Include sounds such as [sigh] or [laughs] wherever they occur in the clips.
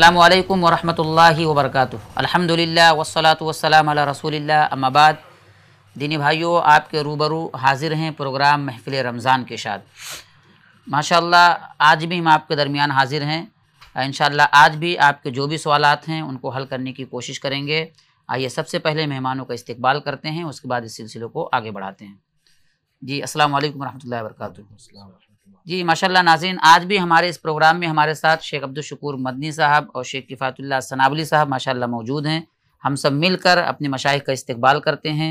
अल्लाम वरहमल वबरक अलहमदिल्ला वसलात वसलाम रसूल अम्माबाद दीनी भाइयों आपके रूबरू हाजिर हैं प्रोग्राम महफिल रमज़ान के साथ माशा आज भी हम आपके दरमियान हाजिर हैं इन आज भी आपके जो भी सवाल हैं उनको हल करने की कोशिश करेंगे आइए सबसे पहले मेहमानों का इस्तकबाल करते हैं उसके बाद इस सिलसिले को आगे बढ़ाते हैं जी असल वरहमल वर्का जी माशाल्लाह नाजीन आज भी हमारे इस प्रोग्राम में हमारे साथ शेख अब्दुल शकूर मदनी साहब और शेख किफ़ातुल्ला सनावली साहब माशाल्लाह मौजूद हैं हम सब मिलकर अपने मशाइ का इस्तकबाल करते हैं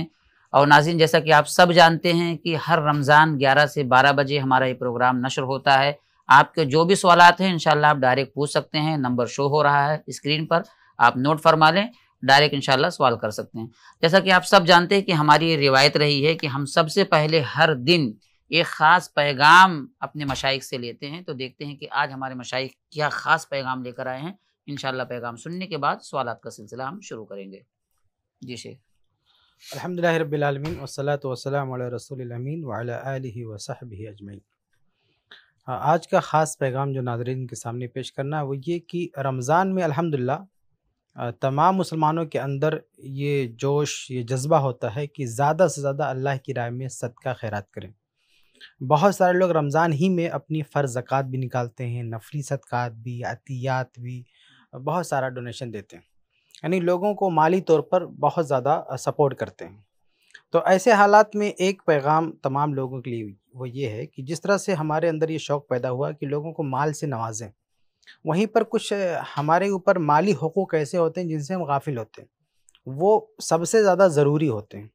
और नाजिन जैसा कि आप सब जानते हैं कि हर रमज़ान ग्यारह से बारह बजे हमारा ये प्रोग्राम नशर होता है आपके जो भी सवाल हैं इन आप डायरेक्ट पूछ सकते हैं नंबर शो हो रहा है स्क्रीन पर आप नोट फरमा लें डायरेक्ट शाला सवाल कर सकते हैं जैसा कि आप सब जानते हैं कि हमारी ये रिवायत रही है कि हम सबसे पहले हर दिन एक ख़ास पैगाम अपने मशाइक से लेते हैं तो देखते हैं कि आज हमारे मशाइक क्या ख़ास पैगाम लेकर आए हैं इन पैगाम सुनने के बाद सवाल का सिलसिला हम शुरू करेंगे जी शेख अलहमदिल्ला रबालमीन वसलात वसलाम रसोलमीन वाली अजमैन हाँ, आज का ख़ास पैगाम जो नाजरन के सामने पेश करना है वो ये कि रमज़ान में अलहमदिल्ला तमाम मुसलमानों के अंदर ये जोश ये जज्बा होता है कि ज़्यादा से ज़्यादा अल्लाह की राय में सदका खैरात करें बहुत सारे लोग रमज़ान ही में अपनी फ़र्ज़ ज़क़़त भी निकालते हैं नफली सदक़ात भी अतियात भी बहुत सारा डोनेशन देते हैं यानी लोगों को माली तौर पर बहुत ज़्यादा सपोर्ट करते हैं तो ऐसे हालात में एक पैगाम तमाम लोगों के लिए वो ये है कि जिस तरह से हमारे अंदर ये शौक़ पैदा हुआ कि लोगों को माल से नवाजें वहीं पर कुछ हमारे ऊपर माली हकूक़ ऐसे होते हैं जिनसे हम गाफिल होते हैं वो सबसे ज़्यादा ज़रूरी होते हैं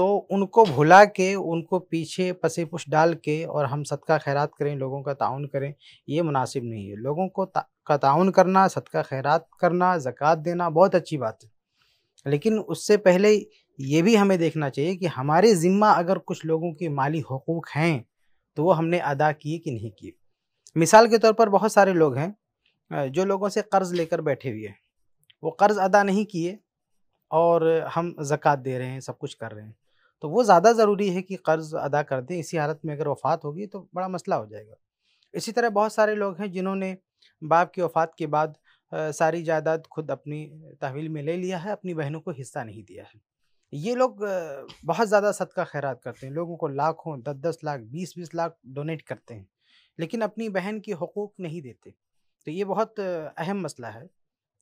तो उनको भुला के उनको पीछे पसे पुश डाल के और हम सदका खैरात करें लोगों का ताउन करें ये मुनासिब नहीं है लोगों को ता, का ताउन करना सदका खैरात करना ज़क़़त देना बहुत अच्छी बात है लेकिन उससे पहले ये भी हमें देखना चाहिए कि हमारे ज़िम्मा अगर कुछ लोगों के माली हकूक़ हैं तो वो हमने अदा किए कि नहीं किए मिसाल के तौर पर बहुत सारे लोग हैं जो लोगों से कर्ज़ लेकर बैठे हुए हैं वो कर्ज़ अदा नहीं किए और हम ज़क़़त दे रहे हैं सब कुछ कर रहे हैं तो वो ज़्यादा ज़रूरी है कि कर्ज़ अदा कर दें इसी हालत में अगर वफ़ात होगी तो बड़ा मसला हो जाएगा इसी तरह बहुत सारे लोग हैं जिन्होंने बाप की वफ़ात के बाद आ, सारी जायदाद खुद अपनी तहवील में ले लिया है अपनी बहनों को हिस्सा नहीं दिया है ये लोग बहुत ज़्यादा सदका खैरात करते हैं लोगों को लाखों दस दस लाख बीस बीस लाख डोनेट करते हैं लेकिन अपनी बहन के हकूक़ नहीं देते तो ये बहुत अहम मसला है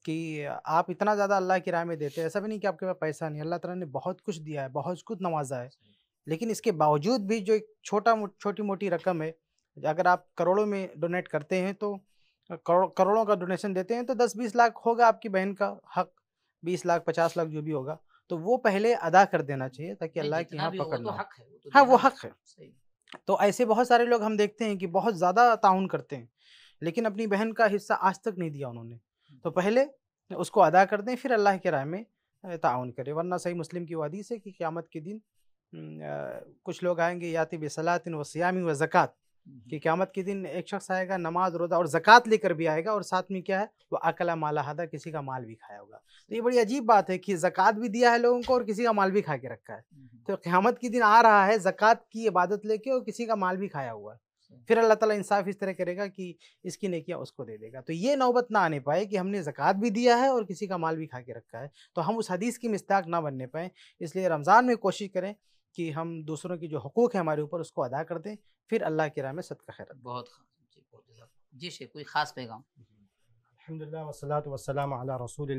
कि आप इतना ज़्यादा अल्लाह की में देते हैं ऐसा भी नहीं कि आपके पास पैसा नहीं अल्लाह तला ने बहुत कुछ दिया है बहुत कुछ नवाजा है लेकिन इसके बावजूद भी जो एक छोटा छोटी मोटी रकम है अगर आप करोड़ों में डोनेट करते हैं तो करो, करोड़ों का डोनेशन देते हैं तो दस बीस लाख होगा आपकी बहन का हक बीस लाख पचास लाख जो भी होगा तो वो पहले अदा कर देना चाहिए ताकि अल्लाह की यहाँ पकड़ना तो हक है तो हाँ वो हक है तो ऐसे बहुत सारे लोग हम देखते हैं कि बहुत ज़्यादा ताउन करते हैं लेकिन अपनी बहन का हिस्सा आज तक नहीं दिया उन्होंने तो पहले उसको अदा कर दें फिर अल्लाह के राय में ताउन करें वरना सही मुस्लिम की हदीस है कि क़्यामत के दिन कुछ लोग आएंगे याति तो बसलातिन वसियामी व ज़क़़त कि क़्यामत के दिन एक शख्स आएगा नमाज रोज़ा और ज़क़़त लेकर भी आएगा और साथ में क्या है वह अकला माल हदा किसी का माल भी खाया होगा तो ये बड़ी अजीब बात है कि ज़क़़त भी दिया है लोगों को और किसी का माल भी खा के रखा है तो क़्यामत के दिन आ रहा है ज़क़़त की इबादत लेके और किसी का माल भी खाया हुआ है फिर अल्लाह ताला इंसाफ इस तरह करेगा कि इसकी नेकियाँ उसको दे देगा तो ये नौबत ना आने पाए कि हमने ज़क़़त भी दिया है और किसी का माल भी खा के रखा है तो हम उस हदीस की मिस्ताक ना बनने पाएँ इसलिए रमज़ान में कोशिश करें कि हम दूसरों की जो हकूक़ है हमारे ऊपर उसको अदा कर दें फिर अल्लाह के राह में का खैर बहुत जी शेख कोई ख़ास पैगाम अलहमदिल्ला वसलात वसलाम अला रसूल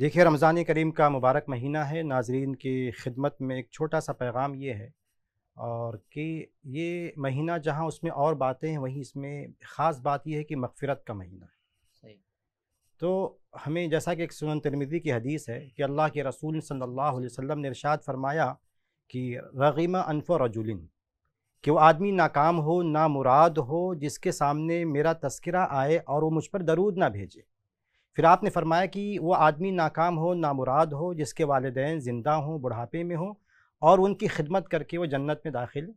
देखिए रमज़ान करीम का मुबारक महीना है नाजरीन की खिदमत में एक छोटा सा पैगाम ये है और कि ये महीना जहाँ उसमें और बातें हैं वहीं इसमें ख़ास बात यह है कि मगफरत का महीना है तो हमें जैसा कि एक सुन तिरमिदी की हदीस है कि अल्लाह के रसूल सल्लल्लाहु अलैहि वसल्लम ने इरशाद फरमाया कि रगीमा अनफ़ रजुलिन कि वो आदमी नाकाम हो ना मुराद हो जिसके सामने मेरा तस्करा आए और वो मुझ पर दरूद ना भेजे फिर आपने फरमाया कि वो आदमी नाकाम हो ना मुराद हो जिसके वालदे ज़िंदा हों बुढ़ापे में हों और उनकी खिदमत करके वो जन्नत में दाखिल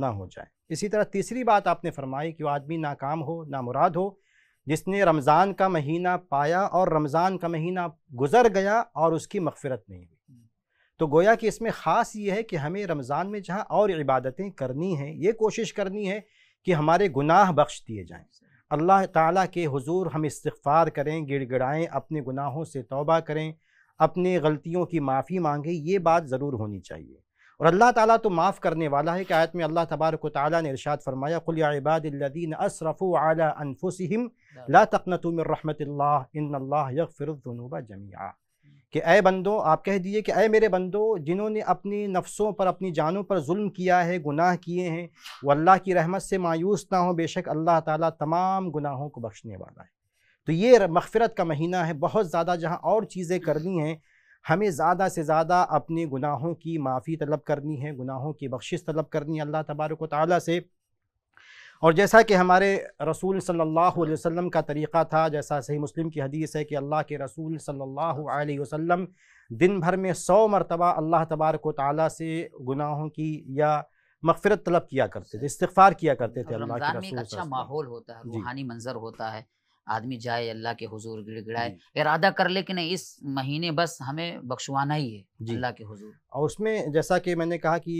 ना हो जाए इसी तरह तीसरी बात आपने फरमाई कि वो आदमी नाकाम हो ना मुराद हो जिसने रमज़ान का महीना पाया और रमज़ान का महीना गुजर गया और उसकी मगफरत नहीं हुई तो गोया कि इसमें ख़ास ये है कि हमें रमज़ान में जहाँ और इबादतें करनी हैं ये कोशिश करनी है कि हमारे गुनाह बख्श दिए जाएँ अल्लाह ताला के हुजूर हम इस्तफ़ार करें गिड़ाएँ अपने गुनाहों से तौबा करें अपने गलतियों की माफ़ी मांगें ये बात ज़रूर होनी चाहिए और अल्लाह ताला तो माफ़ करने वाला है कि आयत में अल्लाह तबारक ताली ने इरशाद फरमाया कुल इबादीन असरफ़ आला ला तकनतुम रहमतल्ला इन जमिया कि अय बंदो आप कह दिए कि अय मेरे बंदो जिन्होंने अपनी नफ्सों पर अपनी जानों पर जुल्म किया है गुनाह किए हैं वो अल्लाह की रहमत से मायूस ना हो बेशक अल्लाह ताला तमाम गुनाहों को बख्शने वाला है तो ये मगफ़रत का महीना है बहुत ज़्यादा जहाँ और चीज़ें करनी हैं हमें ज़्यादा से ज़्यादा अपने गुनाहों की माफ़ी तलब करनी है गुनाहों की बख्शिश तलब करनी है अल्लाह तबारक ताली से और जैसा कि हमारे रसूल सल्लल्लाहु अलैहि वसल्लम का तरीक़ा था जैसा सही मुस्लिम की हदीस है कि अल्लाह के रसूल सल्लल्लाहु अलैहि वसल्लम दिन भर में सौ मरतबा अल्लाह तबारक ताली से गुनाहों की या मगफरत तलब किया करते थे इस्तफ़ार किया करते थे अल्लाह के रसूल अच्छा माहौल होता है रूहानी मंजर होता है आदमी जाए अल्लाह के हुजूर गिड़गिड़ाए इरादा कर ले कि नहीं इस महीने बस हमें बख्शवाना ही है अल्लाह के हुजूर और उसमें जैसा कि मैंने कहा कि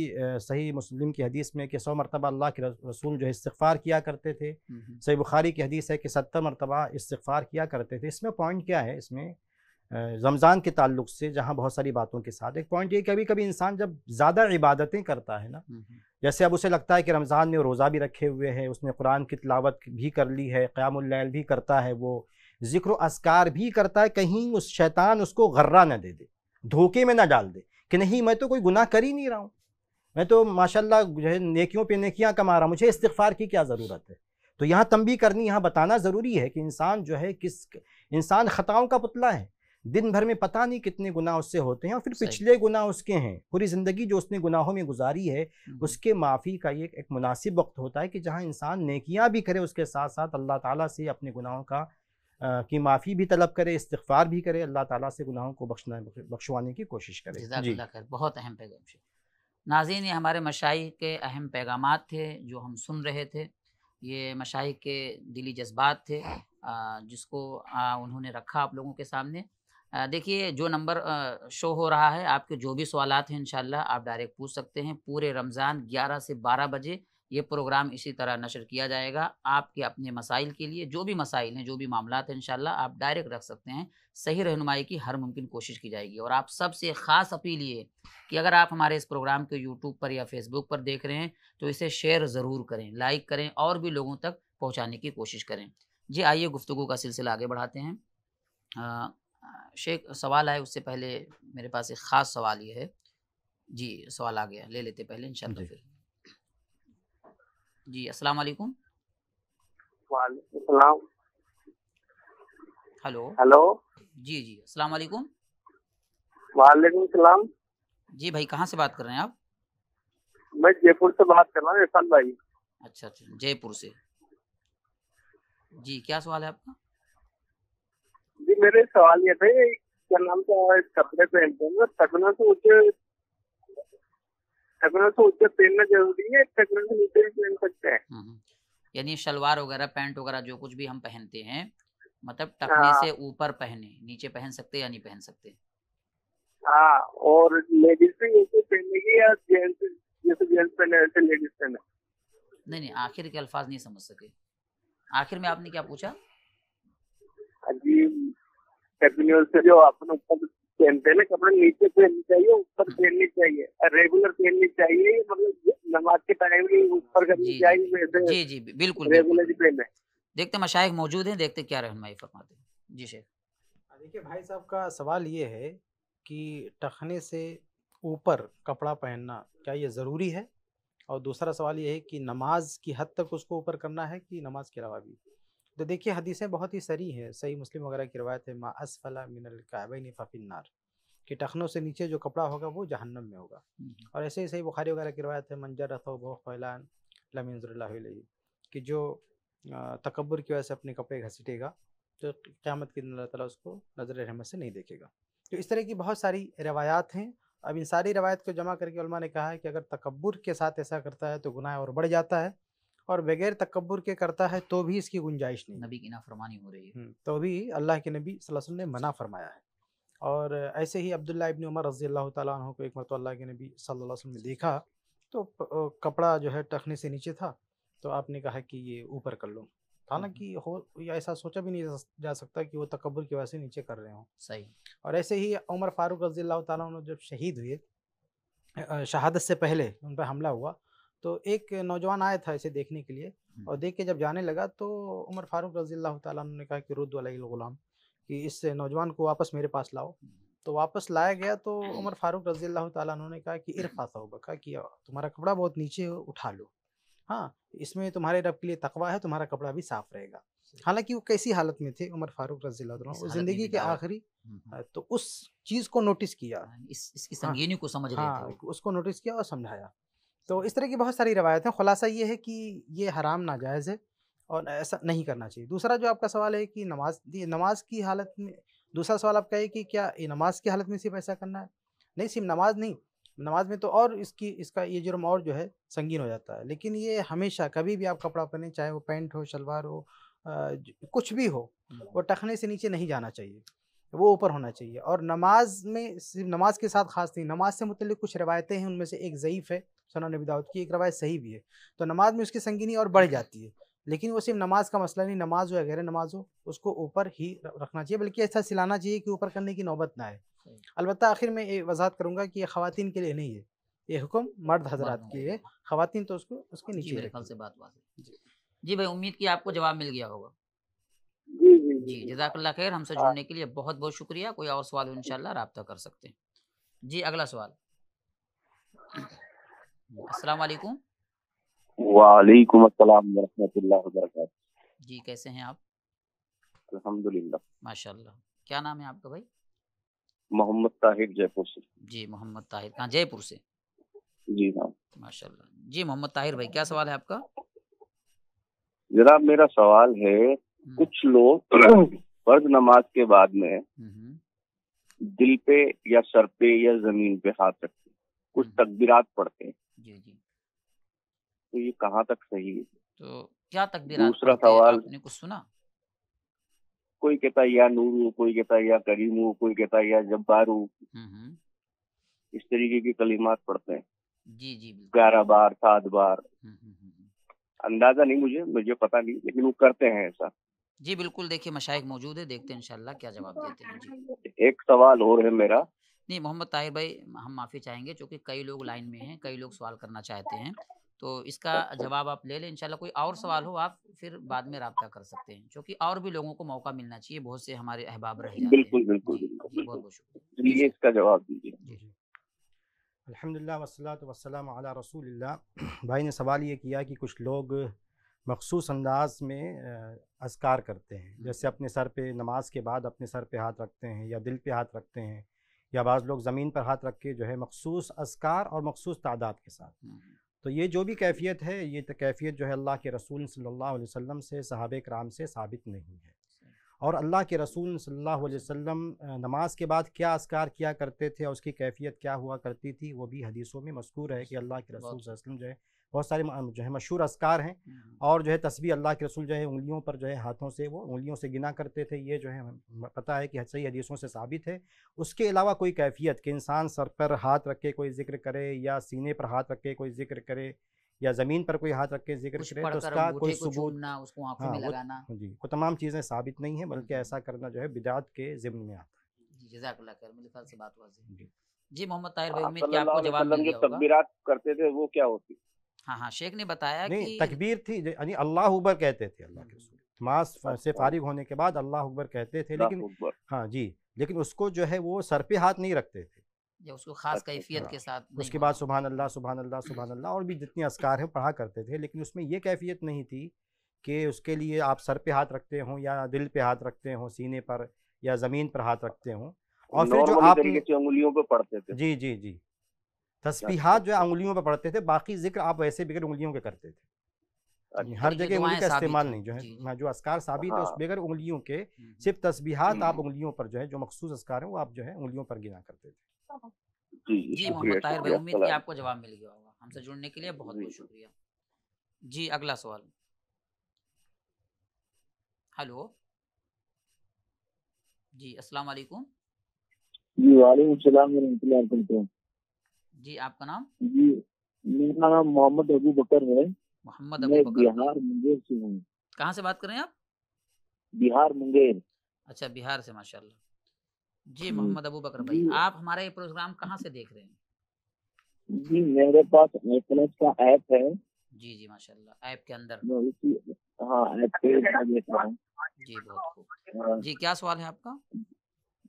सही मुस्लिम की हदीस में कि सौ मरतबा अल्लाह के रसूल जो है इस्तफ़ार किया करते थे हम्म, हम्म। सही बुखारी की हदीस है कि सत्तर मरतबा इस्तफ़ार किया करते थे इसमें पॉइंट क्या है इसमें रमज़ान के ताल्लुक से जहाँ बहुत सारी बातों के साथ एक पॉइंट ये कभी कभी इंसान जब ज़्यादा इबादतें करता है ना हम्म, जैसे अब उसे लगता है कि रमज़ान में रोज़ा भी रखे हुए हैं उसने कुरान की तलावत भी कर ली है क़्यामल भी करता है वो ज़िक्र असकार भी करता है कहीं उस शैतान उसको गर्रा ना दे दे धोखे में ना डाल दे कि नहीं मैं तो कोई गुनाह कर ही नहीं रहा हूँ मैं तो माशाल्लाह जो है नेकियों पे नकियाँ कमा रहा हूँ मुझे इस्तफ़ार की क्या ज़रूरत है तो यहाँ तंबी करनी यहाँ बताना ज़रूरी है कि इंसान जो है किस इंसान ख़ताओं का पुतला है दिन भर में पता नहीं कितने गुनाह उससे होते हैं और फिर पिछले गुनाह उसके हैं पूरी ज़िंदगी जो उसने गुनाहों में गुजारी है उसके माफ़ी का ये एक मुनासिब वक्त होता है कि जहाँ इंसान नेकियाँ भी करे उसके साथ साथ अल्लाह ताला से अपने गुनाहों का आ, की माफ़ी भी तलब करे इस्तफ़ार भी करे अल्लाह ताला से गुनाहों को बख्शना बख्शवाने की कोशिश करे जी कर बहुत अहम पैगाम शेख नाजीन ये हमारे मशाई के अहम पैगाम थे जो हम सुन रहे थे ये मशाई के दिली जज्बात थे जिसको उन्होंने रखा आप लोगों के सामने देखिए जो नंबर शो हो रहा है आपके जो भी सवाल हैं इनशाला आप डायरेक्ट पूछ सकते हैं पूरे रमज़ान ग्यारह से बारह बजे ये प्रोग्राम इसी तरह नशर किया जाएगा आपके अपने मसाइल के लिए जो भी मसाइल हैं जो भी मामला हैं इनशाला आप डायरेक्ट रख सकते हैं सही रहनुमाई की हर मुमकिन कोशिश की जाएगी और आप सबसे ख़ास अपील ये कि अगर आप हमारे इस प्रोग्राम को यूट्यूब पर या फेसबुक पर देख रहे हैं तो इसे शेयर ज़रूर करें लाइक करें और भी लोगों तक पहुँचाने की कोशिश करें जी आइए गुफ्तु का सिलसिला आगे बढ़ाते हैं हाँ, शेख सवाल आए उससे पहले मेरे पास एक ख़ास सवाल ये है जी सवाल आ गया ले लेते पहले इंशाल्लाह फिर जी अस्सलाम वालेकुम हेलो हेलो जी जी अस्सलाम वालेकुम वालेकुम सलाम जी भाई कहाँ से बात कर रहे हैं आप मैं जयपुर से बात कर रहा हूँ इरफान भाई अच्छा अच्छा जयपुर से जी क्या सवाल है आपका मेरे सवाल ये थे क्या नाम था कपड़े पहनते हैं तकना तो ऊंचे टकरों तो ऊंचे पहनना जरूरी है टकरों से नीचे भी पहन सकते हैं हम्म, हम्म। यानी शलवार वगैरह पैंट वगैरह जो कुछ भी हम पहनते हैं मतलब हाँ। टकने से ऊपर पहने नीचे पहन सकते या नहीं पहन सकते हाँ और लेडीज भी ऐसे पहनेगी या जेंट्स जैसे जेंट्स पहने वैसे लेडीज पहने नहीं नहीं आखिर के अल्फाज नहीं समझ सके आखिर में आपने क्या पूछा जी ट्रिब्यूनल से जो अपने ऊपर पहनते ना कपड़े नीचे पहननी चाहिए ऊपर पहननी चाहिए रेगुलर पहननी चाहिए मतलब नमाज के टाइम ही ऊपर करनी चाहिए जी जी बिल्कुल रेगुलर ही पहने देखते मशाइक मौजूद हैं देखते क्या रहनमाई फरमाते हैं जी शेख हाँ, देखिए भाई साहब का सवाल ये है कि टखने से ऊपर कपड़ा पहनना क्या ये ज़रूरी है और दूसरा सवाल ये है कि नमाज की हद तक उसको ऊपर करना है कि नमाज के अलावा भी तो देखिए हदीसें बहुत ही सरी हैं सही मुस्लिम वगैरह की रवायत है मा असफला मिनल काबिन फ़िन्नार कि टखनों से नीचे जो कपड़ा होगा वो जहन्नम में होगा और ऐसे ही सही बुखारी वगैरह की रवायत है मंजर रथो फैलान लमिनजुल्ला कि जो तकबर की वजह से अपने कपड़े घसीटेगा तो क़्यामत की अल्लाह उसको नज़र रहमत से नहीं देखेगा तो इस तरह की बहुत सारी रवायात हैं अब इन सारी रवायत को जमा करके ने कहा है कि अगर तकबर के साथ ऐसा करता है तो गुनाह और बढ़ जाता है और बगैर तकबर के करता है तो भी इसकी गुंजाइश नहीं नबी की फरमानी हो रही है तो भी अल्लाह के नबी वसल्लम ने मना फरमाया है और ऐसे ही अब्दुल्ला इबन उमर रजी अल्लाह तु को एक मरत अल्लाह के नबी सल्लल्लाहु ने देखा तो कपड़ा जो है टखने से नीचे था तो आपने कहा कि ये ऊपर कर लो हालांकि हो ऐसा सोचा भी नहीं जा सकता कि वो तकबर की वजह से नीचे कर रहे हों सही और ऐसे ही उमर फारूक रजी अल्लाह तब शहीद हुए शहादत से पहले उन पर हमला हुआ तो एक नौजवान आया था इसे देखने के लिए और देख के जब जाने लगा तो उमर फारूक रजील्ला ने कहा कि रुद गुलाम कि इस नौजवान को वापस मेरे पास लाओ तो वापस लाया गया तो उमर फारूक रजील्ला ने कहा कि इरफा साहबा कि तुम्हारा कपड़ा बहुत नीचे उठा लो हाँ इसमें तुम्हारे रब के लिए तकवा है तुम्हारा कपड़ा भी साफ रहेगा हालांकि वो कैसी हालत में थे उमर फारूक रजी जिंदगी के आखिरी तो उस चीज को नोटिस किया हाँ, इस इसकी हाँ। संगीनी हाँ, को समझ रहे हाँ, थे उसको नोटिस किया और समझाया तो इस तरह की बहुत सारी रवायतें खुलासा ये है कि ये हराम नाजायज़ है और ऐसा नहीं करना चाहिए दूसरा जो आपका सवाल है कि नमाज नमाज की हालत में दूसरा सवाल आपका है कि क्या नमाज की हालत में सिर्फ ऐसा करना है नहीं सिर्फ नमाज नहीं नमाज में तो और इसकी इसका ये जुर्म और जो है संगीन हो जाता है लेकिन ये हमेशा कभी भी आप कपड़ा पहने चाहे वो पैंट हो शलवार हो आ, कुछ भी हो वो टखने से नीचे नहीं जाना चाहिए वो ऊपर होना चाहिए और नमाज में सिर्फ नमाज के साथ खास नहीं नमाज से मुतलिक कुछ रवायतें हैं उनमें से एक ज़यीफ़ है सना नबी दाऊद की एक रवायत सही भी है तो नमाज में उसकी संगीनी और बढ़ जाती है लेकिन वो सिर्फ नमाज का मसला नहीं नमाज हो या गैर नमाज हो उसको ऊपर ही रखना चाहिए बल्कि ऐसा सिलाना चाहिए कि ऊपर करने की नौबत ना आए अलबत् आखिर में ये वजाहत करूँगा कि ये ख़वान के लिए नहीं है ये हुक्म मर्द हजरात के लिए खातन तो उसको उसके नीचे से बात बात जी जी भाई उम्मीद की आपको जवाब मिल गया होगा जी जजाकल्ला खैर हमसे हाँ। जुड़ने के लिए बहुत बहुत शुक्रिया कोई और सवाल हो इन रबता कर सकते हैं जी अगला सवाल अस्सलाम वालेकुम अस्सलाम वरहमतुल्लाह वबरकात जी कैसे हैं आप अल्हम्दुलिल्लाह माशाल्लाह क्या नाम है आपका भाई मोहम्मद ताहिर जयपुर से जी मोहम्मद ताहिर कहाँ जयपुर से जी हाँ माशाल्लाह जी मोहम्मद ताहिर भाई क्या सवाल है आपका जरा मेरा सवाल है हम्म। कुछ लोग फर्ज नमाज के बाद में हम्म। दिल पे या सर पे या जमीन पे हाथ रखते कुछ हम्म। तकबीरात पढ़ते हैं जी जी तो ये कहाँ तक सही है तो क्या तक दूसरा सवाल आपने कुछ सुना कोई कहता या नूर कोई कहता या करीम हूँ कोई कहता या जब्बार हूँ हम्म, हम्म। इस तरीके के कलिमात पढ़ते हैं जी जी ग्यारह बार सात बार हम्म, अंदाजा नहीं मुझे मुझे पता नहीं लेकिन वो करते हैं ऐसा जी बिल्कुल देखिए मशाइक मौजूद है देखते हैं इंशाल्लाह क्या जवाब देते हैं जी एक सवाल और है मेरा नहीं मोहम्मद ताहिर भाई हम माफ़ी चाहेंगे चूँकि कई लोग लाइन में हैं कई लोग सवाल करना चाहते हैं तो इसका जवाब आप ले लें इंशाल्लाह कोई और सवाल हो आप फिर बाद में रबता कर सकते हैं क्योंकि और भी लोगों को मौका मिलना चाहिए बहुत से हमारे अहबाब रहे बिल्कुल बिल्कुल बहुत बहुत शुक्रिया इसका जवाब दीजिए अलहमदिल्ला वसलात वसलाम आला रसूलिल्लाह भाई ने सवाल ये किया कि कुछ लोग मखसूस अंदाज में असकार करते हैं हम्म। जैसे अपने सर पे नमाज के बाद अपने सर पे हाथ रखते हैं या दिल पे हाथ रखते हैं या बाज़ लोग ज़मीन पर हाथ रख के जो है मखसूस असकार और मखसूस तादाद के साथ तो ये जो भी कैफियत है ये तो कैफियत जो है अल्लाह के रसूल सल्लल्लाहु अलैहि वसल्लम से सहाब कराम से साबित नहीं है और अल्लाह के रसूल सल्लल्लाहु अलैहि वसल्लम नमाज के बाद क्या असकार किया करते थे और उसकी कैफियत क्या हुआ करती थी वो भी हदीसों में मशहूर है कि अल्लाह के रसूल जो है बहुत सारे जो है मशहूर असकार हैं और जो है तस्वीर अल्लाह के रसूल जो है उंगलियों पर जो है हाथों से वो उंगलियों से गिना करते थे ये जो है पता है कि सही हदीसों से साबित है उसके अलावा कोई कैफियत कि इंसान सर पर हाथ रख के कोई जिक्र करे या सीने पर हाथ रख के कोई जिक्र करे या ज़मीन पर कोई हाथ रख के जिक्र करे तो उसका कोई सबूत ना उसको हाँ, में लगाना जी वो तमाम चीज़ें साबित नहीं है बल्कि ऐसा करना जो है बिदात के जिम्मे में आता है जी मोहम्मद ताहिर भाई उम्मीद आपको जवाब तकबीरात करते थे वो क्या होती हाँ हाँ शेख ने बताया नहीं कि... तकबीर थी यानी अल्लाह उबर कहते थे अल्लाह के नमाज से फारिग होने के बाद अल्लाह उबर कहते थे लेकिन हाँ जी लेकिन उसको जो है वो सर पे हाथ नहीं रखते थे या उसको खास अच्छा, कैफियत हाँ, के साथ उसके बाद सुबह अल्लाह सुबह अल्लाह सुबह अल्लाह और भी जितनी असकार हैं पढ़ा करते थे लेकिन उसमें ये कैफियत नहीं थी कि उसके लिए आप सर पे हाथ रखते हों या दिल पे हाथ रखते हों सीने पर या ज़मीन पर हाथ रखते हों और फिर जो आप उंगलियों पर पढ़ते थे जी जी जी तस्बीहात अच्छा। जो है उंगलियों पर पढ़ते थे बाकी जिक्र आप वैसे बगैर उंगलियों के करते थे हर अच्छा, जगह तो उंगली का इस्तेमाल नहीं जो है जो असकार साबित है उस बगैर हाँ। उंगलियों के सिर्फ तस्बीहात आप उंगलियों पर जो है जो मखसूस असकार है वो आप जो है उंगलियों पर गिना करते थे जी मोहम्मद ताहिर भाई उम्मीद है आपको जवाब मिल गया होगा हमसे जुड़ने के लिए बहुत बहुत शुक्रिया जी अगला सवाल हेलो जी अस्सलाम वालेकुम जी वालेकुम सलाम जी आपका नाम जी मेरा नाम मोहम्मद अबू बकर है मोहम्मद अबू बकर बिहार मुंगेर से हूँ कहाँ से बात कर रहे हैं आप बिहार मुंगेर अच्छा बिहार से माशाल्लाह जी मोहम्मद अबू बकर भाई आप हमारा ये प्रोग्राम कहाँ से देख रहे हैं जी मेरे पास एप्लस का ऐप है जी जी माशाल्लाह ऐप के अंदर हाँ ऐप हूँ जी बहुत हाँ। जी क्या सवाल है आपका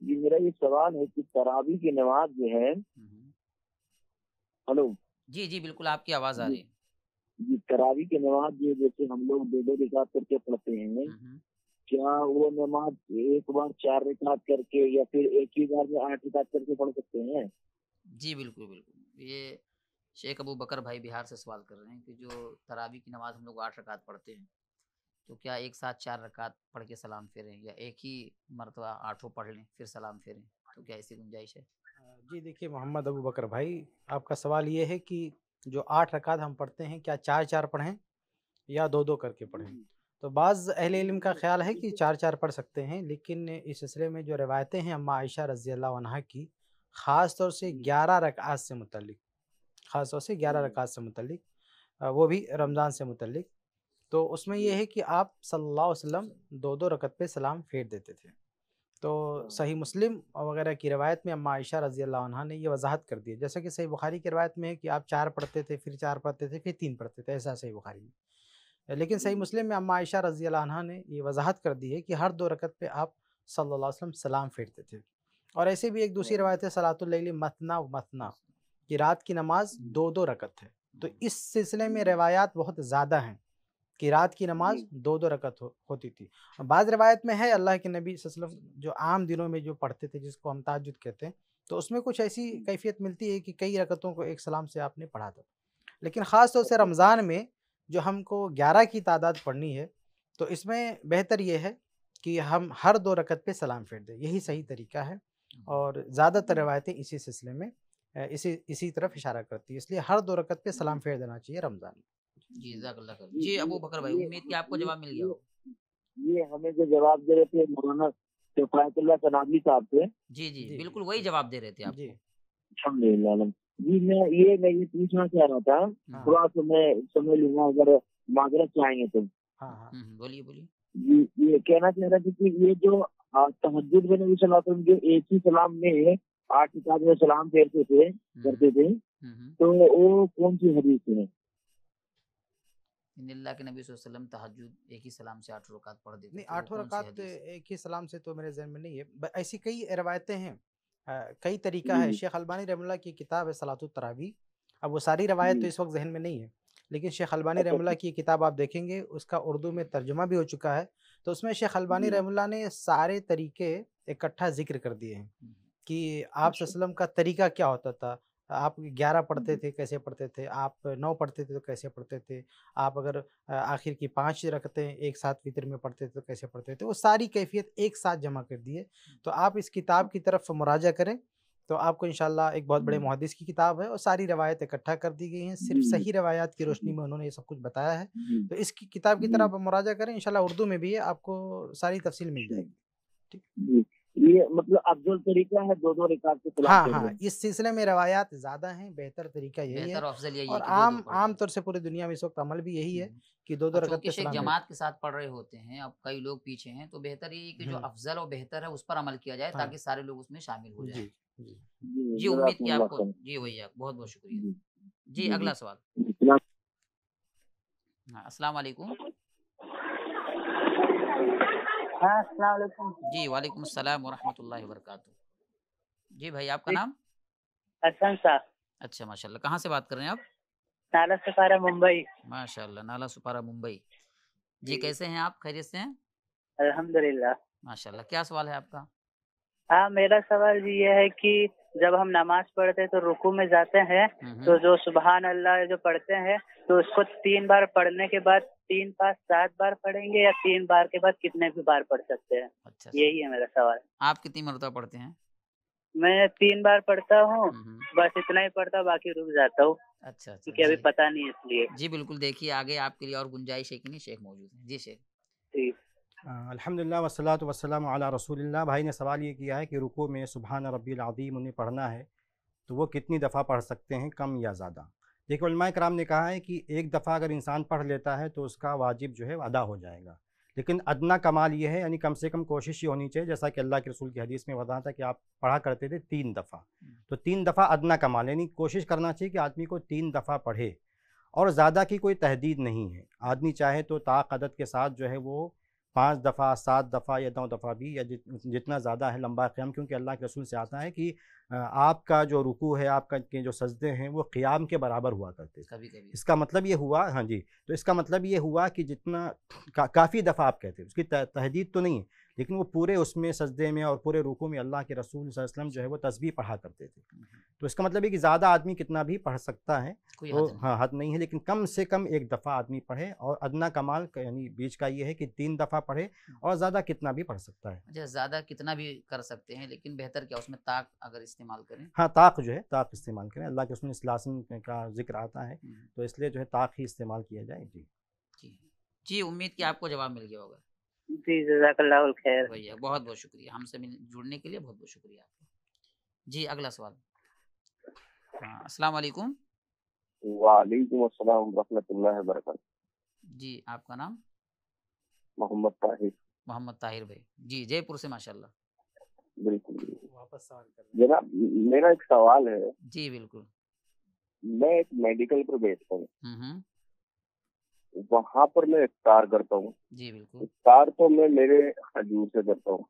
जी मेरा ये सवाल है कि तरावी की नमाज जो है हम्म। हेलो जी जी बिल्कुल आपकी आवाज आ रही है जी तरावी की नमाज ये जैसे हम लोग बेदों के साथ करके पढ़ते हैं हम्म, हम्म। क्या वो नमाज एक बार चार रिकात करके या फिर एक ही बार में आठ रिकात करके पढ़ सकते हैं जी बिल्कुल बिल्कुल ये शेख अबू बकर भाई बिहार से सवाल कर रहे हैं कि जो तरावी की नमाज हम लोग आठ रकात पढ़ते हैं तो क्या एक साथ चार रकात पढ़ के सलाम फेरें या एक ही मरतबा आठों पढ़ लें फिर सलाम फेरें तो क्या ऐसी गुंजाइश है जी देखिए मोहम्मद अबू बकर भाई आपका सवाल ये है कि जो आठ रकात हम पढ़ते हैं क्या चार चार पढ़ें या दो दो करके पढ़ें तो बाज़ अहल इलम का ख्याल है कि चार चार पढ़ सकते हैं लेकिन इस सिलसिले में जो रवायतें हैं अम्मा आयशा रजी अल्लाह की ख़ास तौर से ग्यारह रकात से मुतलिक ख़ास तौर से ग्यारह रकात से मुतलिक वो भी रमज़ान से मुतलिक तो उसमें यह है कि आप सल्लल्लाहु अलैहि वसल्लम दो दो रकत पे सलाम फेर देते थे तो हाँ। सही मुस्लिम वगैरह की रवायत में अम्मा आयशा रजी अल्लाह ने ये वजाहत कर दी है जैसा कि सही बुखारी की रवायत में है कि आप चार पढ़ते थे फिर चार पढ़ते थे फिर तीन पढ़ते थे ऐसा सही बुखारी में लेकिन सही मुस्लिम में अम्मा आयशा रजी अल्लाह ने ये वजाहत कर दी है कि हर दो रकत पे आप सल्लल्लाहु अलैहि वसल्लम सलाम फेरते थे और ऐसे भी एक दूसरी हाँ। रवायत है सलातुल्लैली मतना मतना कि रात की नमाज दो दो रकत है तो इस सिलसिले में हाँ। रवायात बहुत ज़्यादा हैं कि रात की नमाज दो दो रकत हो, होती थी बाज़ रवायत में है अल्लाह के नबी वसल्लम जो आम दिनों में जो पढ़ते थे जिसको हम ताजुद कहते हैं तो उसमें कुछ ऐसी कैफियत मिलती है कि कई रकतों को एक सलाम से आपने पढ़ा था लेकिन ख़ास तौर से रमज़ान में जो हमको ग्यारह की तादाद पढ़नी है तो इसमें बेहतर ये है कि हम हर दो रकत पे सलाम फेर दें यही सही तरीका है और ज़्यादातर रवायतें इसी सिलसिले में इसी इसी तरफ इशारा करती है इसलिए हर दो रकत पे सलाम फेर देना चाहिए रमज़ान में जी खैर जी अबू बकर भाई उम्मीद की आपको जवाब मिल गया ये हमें जो जवाब दे रहे थे मौलाना किफायतुल्लाह सनाबी साहब थे जी जी बिल्कुल वही जवाब दे रहे थे आप जी मैं ये मैं ये पूछना चाह रहा था हाँ। थोड़ा सा मैं समझ लूंगा अगर माजरत चाहेंगे तुम तो। हाँ, हाँ। हम्म, बोलिए बोलिए जी ये कहना चाह रहा था कि ये जो तहजद में नबी सलाम जो एक ही सलाम में आठ किताब में सलाम फेरते थे हम्म, करते थे हम्म, तो वो कौन सी हदीस है इनल्ला के नबी वसल्लम तहजुद एक ही सलाम से आठ रकात पढ़ देते नहीं तो रकात एक ही सलाम से तो मेरे जहन में नहीं है ऐसी कई रवायतें हैं कई तरीका है हम्म। शेख अलबानी रहमुल्ला की किताब है सलात तरावी अब वो सारी रवायत तो हम्म। इस वक्त जहन में नहीं है लेकिन शेख अलबानी अच्छा, तो रहमुल्ला की किताब आप देखेंगे उसका उर्दू में तर्जुमा भी हो चुका है तो उसमें शेख अलबानी हम्म। रहमुल्ला ने सारे तरीके इकट्ठा जिक्र कर दिए हैं कि आप अच्छा। का तरीका क्या होता था आप ग्यारह पढ़ते थे कैसे पढ़ते थे आप नौ पढ़ते थे तो कैसे पढ़ते थे आप अगर आखिर की पाँच रखते हैं एक साथ वितर में पढ़ते थे तो कैसे पढ़ते थे वो सारी कैफियत एक साथ जमा कर दिए तो आप इस किताब की तरफ मुराजा करें तो आपको इनशाला एक बहुत बड़े मुहदस की किताब है और सारी रवायत इकट्ठा कर दी गई हैं सिर्फ सही रवायात की रोशनी में उन्होंने ये सब कुछ बताया है तो इस किताब की तरफ मुराजा करें इनशाला उर्दू में भी आपको सारी तफसील मिल जाएगी ठीक ये मतलब अफजल तरीका है दो दो रिकॉर्ड के खिलाफ हाँ हाँ इस सिलसिले में रवायात ज्यादा हैं बेहतर तरीका यही है अफजल यही और आम आम तौर से पूरी दुनिया में इस वक्त अमल भी यही है हम्म। कि दो दो रकत शेख जमात के साथ पढ़ रहे होते हैं अब कई लोग पीछे हैं तो बेहतर यही है कि जो हम्म। अफजल और बेहतर है उस पर अमल किया जाए हाँ। ताकि सारे लोग उसमें शामिल हो जाए जी उम्मीद की आपको जी भैया बहुत बहुत शुक्रिया जी अगला सवाल हाँ, असला जी वालेकुम सलाम वरहमतुल्लाहि वबरकातुहू जी भाई आपका नाम हसन साहब अच्छा माशाल्लाह कहाँ से बात कर रहे हैं आप नाला सुपारा मुंबई माशाल्लाह नाला सुपारा मुंबई जी कैसे हैं आप खैरियत से हैं अल्हम्दुलिल्लाह माशाल्लाह क्या सवाल है आपका हाँ मेरा सवाल ये है कि जब हम नमाज पढ़ते हैं तो रुकू में जाते हैं हम्म, हम्म। तो जो सुबहान अल्लाह जो पढ़ते हैं तो उसको तीन बार पढ़ने के बाद तीन पास सात बार पढ़ेंगे या तीन बार के बाद कितने भी बार पढ़ सकते हैं अच्छा, अच्छा। यही है मेरा सवाल आप कितनी मरतबा पढ़ते हैं मैं तीन बार पढ़ता हूँ हम्म, हम्म। बस इतना ही पढ़ता बाकी रुक जाता हूँ अच्छा, अच्छा क्योंकि अभी पता नहीं इसलिए जी बिल्कुल देखिए आगे आपके लिए और गुंजाइश है नहीं शेख मौजूद है जी शेख ठीक अलहमदिल्ला वसलात वसलम रसूलिल्लाह भाई ने सवाल ये किया है कि रुको में सुबहान रबी अज़ीम उन्हें पढ़ना है तो वो कितनी दफ़ा पढ़ सकते हैं कम या ज़्यादा देखिए उलमा कराम ने कहा है कि एक दफ़ा अगर इंसान पढ़ लेता है तो उसका वाजिब जो है अदा हो जाएगा लेकिन अदना कमाल ये है यानी कम से कम कोशिश ही होनी चाहिए जैसा कि अल्लाह के रसूल की हदीस में बताया था कि आप पढ़ा करते थे तीन दफ़ा तो तीन दफ़ा अदना कमाल यानी कोशिश करना चाहिए कि आदमी को तीन दफ़ा पढ़े और ज़्यादा की कोई तहदीद नहीं है आदमी चाहे तो ताकदत के साथ जो है वो पाँच दफ़ा सात दफ़ा या नौ दफ़ा भी या जित, जितना ज़्यादा है लंबा क़्याम क्योंकि अल्लाह के रसूल से आता है कि आपका जो रुकू है आपका के जो सजदे हैं वो क़्याम के बराबर हुआ करते कभी कभी इसका मतलब ये हुआ हाँ जी तो इसका मतलब ये हुआ कि जितना का, काफ़ी दफ़ा आप कहते हैं उसकी तहदीद तो नहीं है लेकिन वो पूरे उसमें सजदे में और पूरे रुकू में अल्लाह के रसूल वसलम जो है वो तस्वीर पढ़ा करते थे हम्म। तो इसका मतलब है कि ज़्यादा आदमी कितना भी पढ़ सकता है तो हाँ हद नहीं है लेकिन कम से कम एक दफ़ा आदमी पढ़े और अदना कमाल यानी बीच का ये है कि तीन दफ़ा पढ़े हम्म। और ज़्यादा कितना भी पढ़ सकता है अच्छा ज़्यादा कितना भी कर सकते हैं लेकिन बेहतर क्या उसमें ताक अगर इस्तेमाल करें हाँ ताक जो है ताक इस्तेमाल करें अल्लाह के उसमें इसलासन का जिक्र आता है हम्म। तो इसलिए जो है ताक ही इस्तेमाल किया जाए जी जी उम्मीद की आपको जवाब मिल गया होगा जी जजाकल्लाहुल खैर भैया बहुत बहुत शुक्रिया हमसे जुड़ने के लिए बहुत बहुत शुक्रिया आपका जी अगला सवाल हाँ, अस्सलाम वालेकुम वालेकुम अस्सलाम रहमतुल्लाहि व बरकातहू जी आपका नाम मोहम्मद ताहिर मोहम्मद ताहिर भाई जी जयपुर से माशाल्लाह बिल्कुल वापस सवाल कर जनाब मेरा एक सवाल है जी बिल्कुल मैं एक मेडिकल पर बैठता हूँ हम्म, हम्म। वहाँ पर मैं इफ्तार करता हूँ इफ्तार तो मैं मेरे हजूर से करता हूँ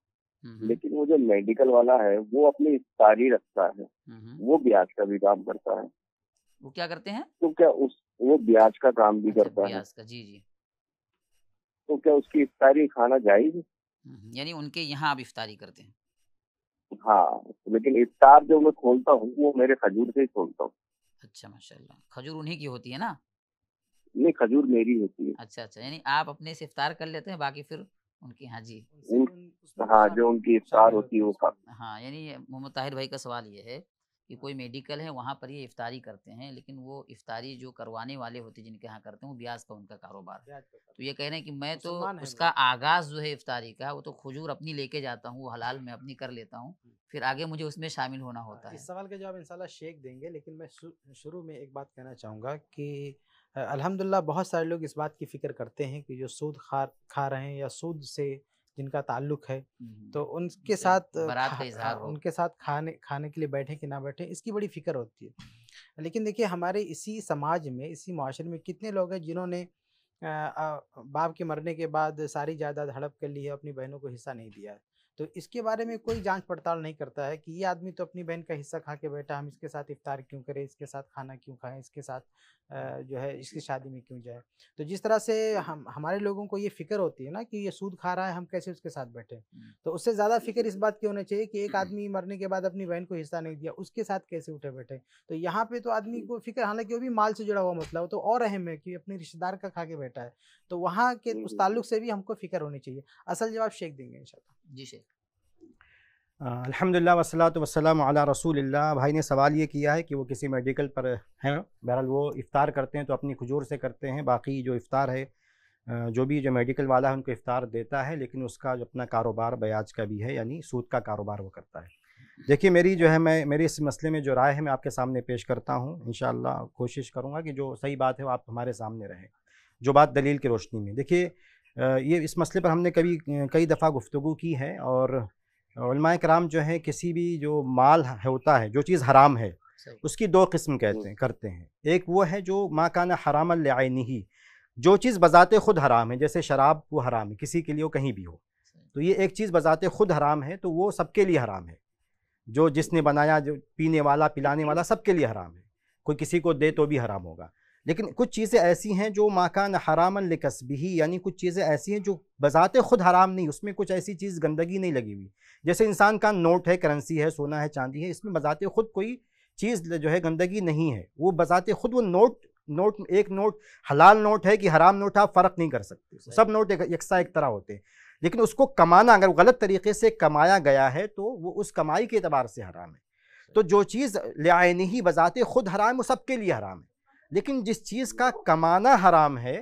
हम्म, हम्म। लेकिन वो जो मेडिकल वाला है वो अपनी इफ्तारी रखता है हम्म, वो ब्याज का भी काम करता है वो क्या करते हैं तो क्या उस वो ब्याज का काम भी अच्छा, करता है का, जी जी तो क्या उसकी इफ्तारी खाना जाएगी यानी उनके यहाँ आप इफ्तारी करते हैं हाँ लेकिन इफ्तार जो मैं खोलता हूँ वो मेरे खजूर से ही खोलता हूँ अच्छा माशाल्लाह खजूर उन्हीं की होती है ना में खजूर मेरी होती है अच्छा अच्छा यानी आप अपने से इफ्तार कर लेते हैं बाकी फिर उनकी हाँ जी उन, हाँ जो उनकी इफ्तार होती है हाँ यानी मोहम्मद ताहिर भाई का सवाल ये है कि हाँ। कोई मेडिकल है वहाँ पर ये इफ्तारी करते हैं लेकिन वो इफ्तारी जो करवाने वाले होते जिनके यहाँ करते हैं वो ब्याज का उनका कारोबार है तो ये कह रहे हैं कि मैं तो उसका आगाज जो है इफ्तारी का वो तो खजूर अपनी लेके जाता हूँ वो हलाल मैं अपनी कर लेता हूँ फिर आगे मुझे उसमें शामिल होना हाँ, होता है इस सवाल का जवाब इंशाल्लाह शेख देंगे लेकिन मैं शुरू में एक बात कहना चाहूँगा कि अल्हम्दुलिल्लाह बहुत सारे लोग इस बात की फ़िक्र करते हैं कि जो सूद खा खा रहे हैं या सूद से जिनका ताल्लुक है तो उनके साथ हाँ, उनके साथ खाने खाने के लिए बैठे कि ना बैठे इसकी बड़ी फिक्र होती है लेकिन देखिए हमारे इसी समाज में इसी माशरे में कितने लोग हैं जिन्होंने बाप के मरने के बाद सारी जायदाद हड़प कर ली है अपनी बहनों को हिस्सा नहीं दिया है तो इसके बारे में कोई जांच पड़ताल नहीं करता है कि ये आदमी तो अपनी बहन का हिस्सा खा के बैठा हम इसके साथ इफ्तार क्यों करें इसके साथ खाना क्यों खाएं इसके साथ जो है इसकी शादी में क्यों जाए तो जिस तरह से हम हमारे लोगों को ये फिक्र होती है ना कि ये सूद खा रहा है हम कैसे उसके साथ बैठे तो उससे ज़्यादा फिक्र इस बात की होना चाहिए कि एक आदमी मरने के बाद अपनी बहन को हिस्सा नहीं दिया उसके साथ कैसे उठे बैठे तो यहाँ पे तो आदमी को फिक्र हालांकि वो भी माल से जुड़ा हुआ मसला मतलब, हो तो और अहम है कि अपने रिश्तेदार का खा के बैठा है तो वहाँ के उस ताल्लुक से भी हमको फिक्र होनी चाहिए असल जवाब शेख देंगे इन शाला जी शेख अलहमदिल्ला वसलात वसलम अला रसूल भाई ने सवाल ये किया है कि वो किसी मेडिकल पर हैं बहरहाल वो इफ़ार करते हैं तो अपनी खजूर से करते हैं बाकी जो इफ़ार है जो भी जो मेडिकल वाला है उनको इफ़ार देता है लेकिन उसका जो अपना कारोबार ब्याज का भी है यानी सूद का कारोबार वो करता है देखिए मेरी जो है मैं मेरे इस मसले में जो राय है मैं आपके सामने पेश करता हूँ इन कोशिश करूँगा कि जो सही बात है वो आप हमारे सामने रहे जो बात दलील की रोशनी में देखिए ये इस मसले पर हमने कभी कई दफ़ा गुफ्तु की है और कराम जो है किसी भी जो माल होता है जो चीज़ हराम है उसकी दो किस्म कहते हैं करते हैं एक वो है जो माँ काना हराम ही जो चीज़ बजाते खुद हराम है जैसे शराब वो हराम है किसी के लिए वो कहीं भी हो तो ये एक चीज़ बजाते खुद हराम है तो वो सबके लिए हराम है जो जिसने बनाया जो पीने वाला पिलाने वाला सबके लिए हराम है कोई किसी को दे तो भी हराम होगा लेकिन कुछ चीज़ें ऐसी हैं जो माकान हरामन लिकसबी यानी कुछ चीज़ें ऐसी हैं जो बजाते खुद हराम नहीं उसमें कुछ ऐसी चीज़ गंदगी नहीं लगी हुई जैसे इंसान का नोट है करेंसी है सोना है चांदी है इसमें बजाते खुद कोई चीज़ जो है गंदगी नहीं है वो बजाते खुद वो नोट नोट एक नोट हलाल नोट है कि हराम नोट है आप फ़र्क नहीं कर सकते सब नोट यकसा एक तरह होते हैं लेकिन उसको कमाना अगर गलत तरीके से कमाया गया है तो वो उस कमाई के अतबार से हराम है तो जो चीज़ लाइन ही बजाते खुद हराम वो सबके लिए हराम है लेकिन जिस चीज़ का कमाना हराम है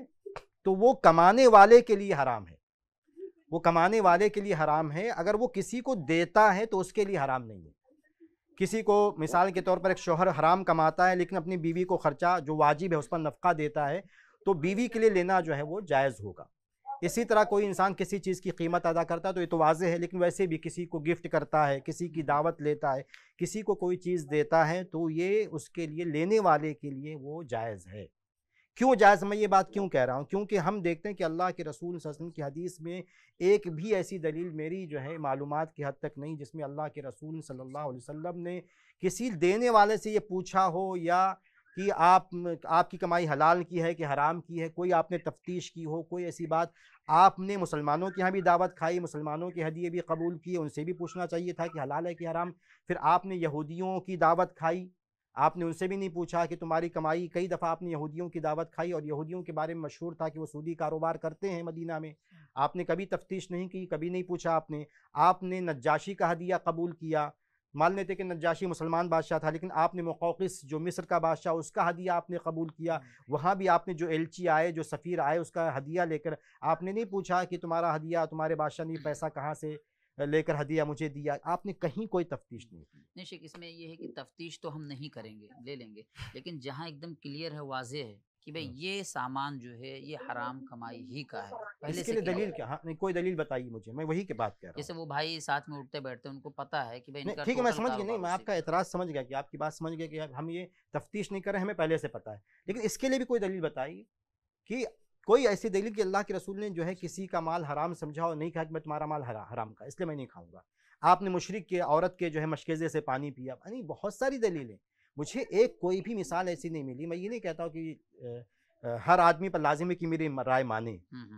तो वो कमाने वाले के लिए हराम है वो कमाने वाले के लिए हराम है अगर वो किसी को देता है तो उसके लिए हराम नहीं है किसी को मिसाल के तौर पर एक शोहर हराम कमाता है लेकिन अपनी बीवी को ख़र्चा जो वाजिब है उस पर नफका देता है तो बीवी के लिए लेना जो है वो जायज़ होगा इसी तरह कोई इंसान किसी चीज़ की कीमत अदा करता है तो ये तो वाज है लेकिन वैसे भी किसी को गिफ्ट करता है किसी की दावत लेता है किसी को कोई चीज़ देता है तो ये उसके लिए लेने वाले के लिए वो जायज़ है क्यों जायज़ मैं ये बात क्यों कह रहा हूँ क्योंकि हम देखते हैं कि अल्लाह के रसूल वसम की हदीस में एक भी ऐसी दलील मेरी जो है मालूम की हद तक नहीं जिसमें अल्लाह के रसूल सल्लल्लाहु अलैहि वसल्लम ने किसी देने वाले से ये पूछा हो या कि आप आपकी कमाई हलाल की है कि हराम की है कोई आपने तफ्तीश की हो कोई ऐसी बात आपने मुसलमानों के यहाँ भी दावत खाई मुसलमानों के हदिये भी कबूल किए उनसे भी पूछना चाहिए था कि हलाल है कि हराम फिर आपने यहूदियों की दावत खाई आपने उनसे भी नहीं पूछा कि तुम्हारी कमाई कई दफ़ा आपने यहूदियों की दावत खाई और यहूदियों के बारे में मशहूर था कि वो सूदी कारोबार करते हैं मदीना में आपने कभी तफ्तीश नहीं की कभी नहीं पूछा आपने आपने नज्जाशी का हदिया कबूल किया मान लेते कि नजाशी मुसलमान बादशाह था लेकिन आपने मौक़ जो मिस्र का बादशाह उसका हदिया आपने कबूल किया हम्म। वहाँ भी आपने जो एलची आए जो सफ़ीर आए उसका हदिया लेकर आपने नहीं पूछा कि तुम्हारा हदिया तुम्हारे बादशाह ने पैसा कहाँ से लेकर हदिया मुझे दिया आपने कहीं कोई तफ्तीश नहीं की निशिक इसमें यह है कि तफ्तीश तो हम नहीं करेंगे ले लेंगे लेकिन जहाँ एकदम क्लियर है वाजे है कि भाई हाँ। ये सामान जो है ये हराम कमाई ही का है पहले इसके लिए दलील क्या हाँ, नहीं कोई दलील बताइए मुझे मैं वही के बात कर रहा जैसे वो भाई साथ में उठते बैठते उनको पता है कि भाई ठीक है मैं समझ गया नहीं मैं आपका एतराज समझ गया कि आपकी बात समझ गया कि हम ये तफ्तीश नहीं कर रहे हमें पहले से पता है लेकिन इसके लिए भी कोई दलील बताइए कि कोई ऐसी दलील कि अल्लाह के रसूल ने जो है किसी का माल हराम समझा और नहीं कहा कि मैं तुम्हारा माल हरा हराम का इसलिए मैं नहीं खाऊंगा आपने मुशरक के औरत के जो है मशकेज़े से पानी पिया यानी बहुत सारी दलीलें मुझे एक कोई भी मिसाल ऐसी नहीं मिली मैं ये नहीं कहता हूँ कि हर आदमी पर लाजिम है कि मेरी राय माने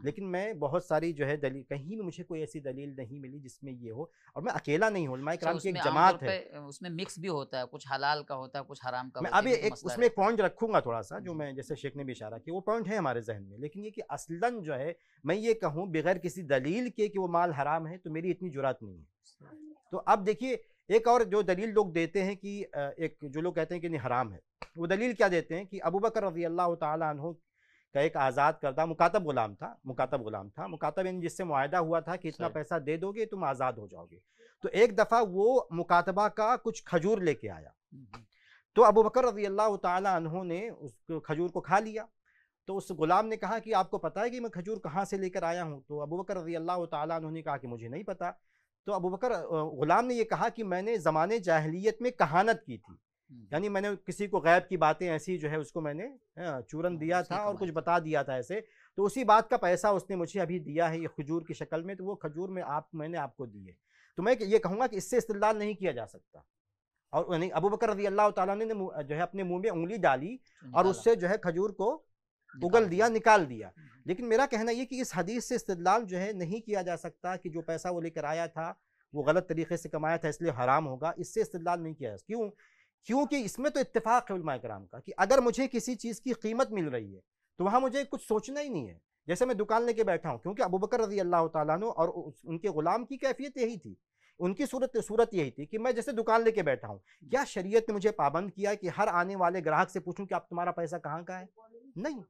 लेकिन मैं बहुत सारी जो है दलील कहीं भी मुझे कोई ऐसी दलील नहीं मिली जिसमें ये हो और मैं अकेला नहीं हूँ माइक्राम अच्छा, की एक जमात है उसमें मिक्स भी होता है कुछ हलाल का होता है कुछ हराम का मैं अभी तो एक उसमें एक पॉइंट रखूंगा थोड़ा सा जो मैं जैसे शेख ने भी इशारा किया वो पॉइंट है हमारे जहन में लेकिन ये कि असलन जो है मैं ये कहूँ बगैर किसी दलील के कि वो माल हराम है तो मेरी इतनी जुरात नहीं है हाँ। तो अब देखिए एक और जो दलील लोग देते हैं कि एक जो लोग कहते हैं कि नहीं हराम है वो दलील क्या देते हैं कि अबू बकर रजी अल्लाह तहों का एक आज़ाद करता मुकातब गुलाम था मुकातब गुलाम था मुकातब इन जिससे माहा हुआ था कि इतना पैसा दे दोगे तुम आज़ाद हो जाओगे तो एक दफ़ा वो मुकातबा का कुछ खजूर लेके आया तो अबू बकर रजी अल्लाह तहों ने उस खजूर को खा लिया तो उस गुलाम ने कहा कि आपको पता है कि मैं खजूर कहाँ से लेकर आया हूँ तो अबू बकर रजी अल्लाह तहों ने कहा कि मुझे नहीं पता तो अबू बकर गुलाम ने यह कहा कि मैंने ज़माने जाहलीत में कहानत की थी यानी मैंने किसी को गैब की बातें ऐसी जो है उसको मैंने चूरन हाँ, दिया था और कुछ बता दिया था ऐसे तो उसी बात का पैसा उसने मुझे अभी दिया है ये खजूर की शक्ल में तो वो खजूर में आप मैंने आपको दिए तो मैं ये कहूँगा कि इससे इस्तलाल नहीं किया जा सकता और यानी अबू बकर रजी अल्लाह ताला ने जो है अपने मुँह में उंगली डाली और उससे जो है खजूर को उगल दिया निकाल दिया हम्म, हम्म। लेकिन मेरा कहना यह कि इस हदीस से इस्तलाल जो है नहीं किया जा सकता कि जो पैसा वो लेकर आया था वो गलत तरीके से कमाया था इसलिए हराम होगा इससे इस्तलाल नहीं किया जा क्यों क्योंकि इसमें तो इतफाक़ है कराम का कि अगर मुझे किसी चीज़ की कीमत मिल रही है तो वहाँ मुझे कुछ सोचना ही नहीं है जैसे मैं दुकान लेके बैठा हूँ क्योंकि अबू बकर रजी अल्लाह तु और उनके ग़ुलाम की कैफियत यही थी उनकी सूरत सूरत यही थी कि मैं जैसे दुकान लेके बैठा हूँ क्या शरीयत ने मुझे पाबंद किया कि हर आने वाले ग्राहक से पूछूं कि आप तुम्हारा पैसा कहाँ का है नहीं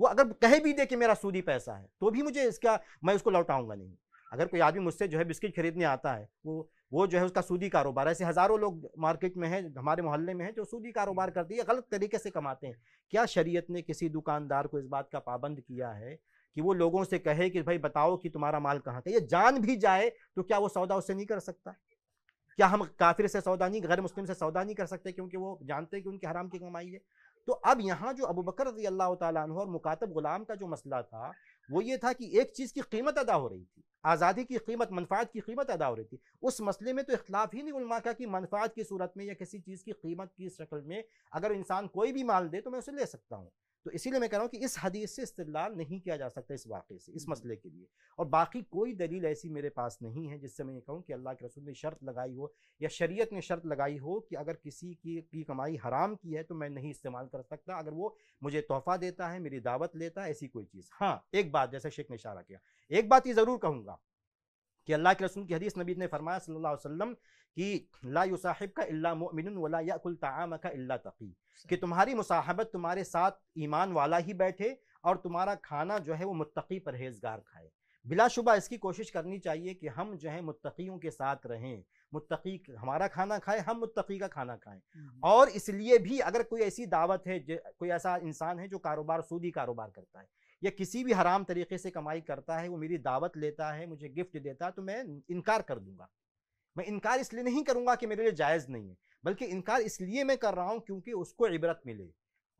वो अगर कहे भी दे कि मेरा सूदी पैसा है तो भी मुझे इसका मैं उसको लौटाऊंगा नहीं अगर कोई आदमी मुझसे जो है बिस्किट खरीदने आता है वो वो जो है उसका सूदी कारोबार ऐसे हज़ारों लोग मार्केट में हैं हमारे मोहल्ले में हैं जो सूदी कारोबार हम्म। करती है गलत तरीके से कमाते हैं क्या शरीयत ने किसी दुकानदार को इस बात का पाबंद किया है कि वो लोगों से कहे कि भाई बताओ कि तुम्हारा माल कहाँ का ये जान भी जाए तो क्या वो सौदा उससे नहीं कर सकता क्या हम काफिर से सौदा नहीं गैर मुस्लिम से सौदा नहीं कर सकते क्योंकि वो जानते हैं कि उनके हराम की कमाई है तो अब यहाँ जो अबू बकर रजी अल्लाह तु और मुकातब गुलाम का जो मसला था वो ये था कि एक चीज़ की कीमत अदा हो रही थी आज़ादी की कीमत मनफात की कीमत अदा हो रही थी उस मसले में तो इख्लाफ ही नहीं उलमा का कि मनफात की सूरत में या किसी चीज़ की कीमत की शक्ल में अगर इंसान कोई भी माल दे तो मैं उसे ले सकता हूँ तो इसीलिए मैं कह रहा हूँ कि इस हदीस से इस्तेलाल नहीं किया जा सकता इस वाक़े से इस मसले के लिए और बाकी कोई दलील ऐसी मेरे पास नहीं है जिससे मैं ये कहूँ कि अल्लाह के रसूल ने शर्त लगाई हो या शरीयत ने शर्त लगाई हो कि अगर किसी की की कमाई हराम की है तो मैं नहीं इस्तेमाल कर सकता अगर वो मुझे तोहफ़ा देता है मेरी दावत लेता है ऐसी कोई चीज़ हाँ एक बात जैसा शेख ने इशारा किया एक बात ये ज़रूर कहूँगा कि अल्लाह के रसूल की हदीस नबी ने फरमाया सल्लल्लाहु अलैहि वसल्लम कि ला युसाहिब का इल्ला मोमिन वला याकुल ताम का इल्ला तकी कि तुम्हारी मुसाहबत तुम्हारे साथ ईमान वाला ही बैठे और तुम्हारा खाना जो है वो मुत्तकी परहेजगार खाए बिलाशुबा इसकी कोशिश करनी चाहिए कि हम जो है मुत्तकियों के साथ रहें मुत्तकी हमारा खाना खाएं हम मुत्तकी का खाना खाएं हम्म। और इसलिए भी अगर कोई ऐसी दावत है कोई ऐसा इंसान है जो कारोबार सूदी कारोबार करता है या किसी भी हराम तरीके से कमाई करता है वो मेरी दावत लेता है मुझे गिफ्ट देता है तो मैं इनकार कर दूंगा मैं इनकार इसलिए नहीं करूंगा कि मेरे लिए जायज़ नहीं है बल्कि इनकार इसलिए मैं कर रहा हूँ क्योंकि उसको इबरत मिले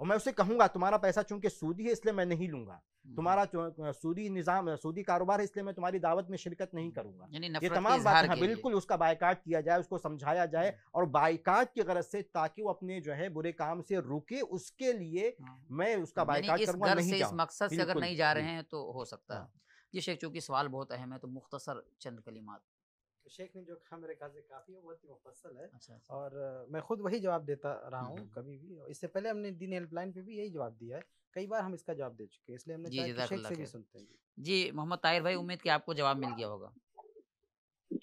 और मैं उसे कहूंगा तुम्हारा पैसा चूंकि सूदी है इसलिए मैं नहीं लूंगा तुम्हारा सूदी निजाम सूदी कारोबार है इसलिए मैं तुम्हारी दावत में शिरकत नहीं करूंगा ये तमाम बात हाँ, बिल्कुल उसका बायकाट किया जाए उसको समझाया जाए और बायकाट की गरज से ताकि वो अपने जो है बुरे काम से रुके उसके लिए हाँ। मैं उसका बायकाट करूंगा नहीं इस मकसद से अगर नहीं जा रहे हैं तो हो सकता है ये हाँ। शेख चूंकि सवाल बहुत अहम है तो मुख्तसर चंद कलीमात तो शेख ने जो कहा मेरे ख्याल से काफ़ी है बहुत ही मुफसल है अच्छा, अच्छा। और मैं खुद वही जवाब देता रहा हम्म, हूँ हम्म, हम्म। कभी भी इससे पहले हमने दिन हेल्पलाइन पे भी यही जवाब दिया है कई बार हम इसका जवाब दे चुके हैं इसलिए हमने जी, जी, शेख से भी सुनते हैं जी मोहम्मद ताहिर भाई उम्मीद कि आपको जवाब मिल गया होगा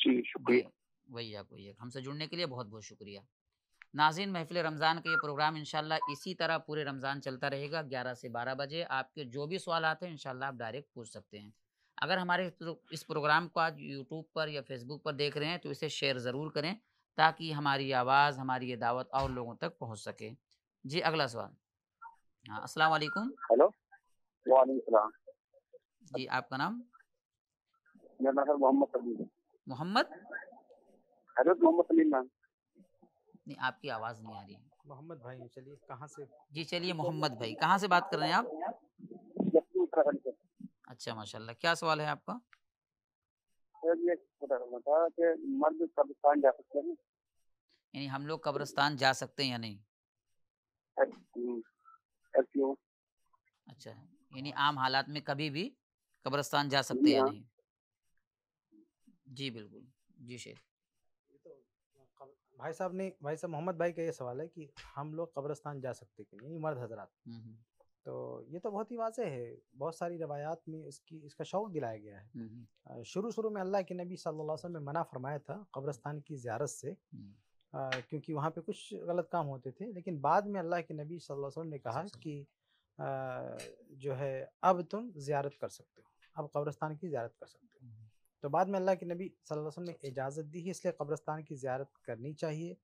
जी शुक्रिया वही आपको ये हमसे जुड़ने के लिए बहुत बहुत शुक्रिया नाजिन महफिल रमज़ान का ये प्रोग्राम इनशाला इसी तरह पूरे रमज़ान चलता रहेगा ग्यारह से बारह बजे आपके जो भी सवाल आते हैं इनशाला आप डायरेक्ट पूछ सकते हैं अगर हमारे इस प्रोग्राम को आज यूट्यूब पर या फेसबुक पर देख रहे हैं तो इसे शेयर ज़रूर करें ताकि हमारी आवाज़ हमारी ये दावत और लोगों तक पहुँच सके जी अगला सवाल हाँ असल हेलो वालेकुम जी आपका नाम मेरा नाम मोहम्मद मोहम्मद मोहम्मद सलीम नहीं आपकी आवाज़ नहीं आ रही है मोहम्मद भाई चलिए कहाँ से जी चलिए मोहम्मद भाई कहाँ से बात कर रहे हैं आप अच्छा माशाल्लाह क्या सवाल है आपका यानी हम लोग कब्रिस्तान जा सकते हैं या नहीं हम्म, अच्छा यानी आम हालात में कभी भी कब्रिस्तान जा सकते हैं या हाँ। नहीं जी बिल्कुल जी शेख तो, भाई साहब ने भाई साहब मोहम्मद भाई का ये सवाल है कि हम लोग कब्रिस्तान जा सकते कि नहीं मर्द हजरात हम्म, हम्म। तो ये तो बहुत ही वाजह है बहुत सारी रवायात में इसकी इसका शौक दिलाया गया है शुरू शुरू में अल्लाह के नबी सल्लल्लाहु अलैहि वसल्लम ने मना फरमाया था कब्रस्तान की ज्यारत से आ, क्योंकि वहाँ पे कुछ गलत काम होते थे लेकिन बाद में अल्लाह के नबी सल वसल्लम ने कहा कि आ, जो है अब तुम ज्यारत कर सकते हो अब कब्रस्तान की ज्यारत कर सकते हो तो बाद में अल्लाह के नबी वसल्लम ने इजाज़त दी है इसलिए कब्रस्तान की ज्यारत करनी चाहिए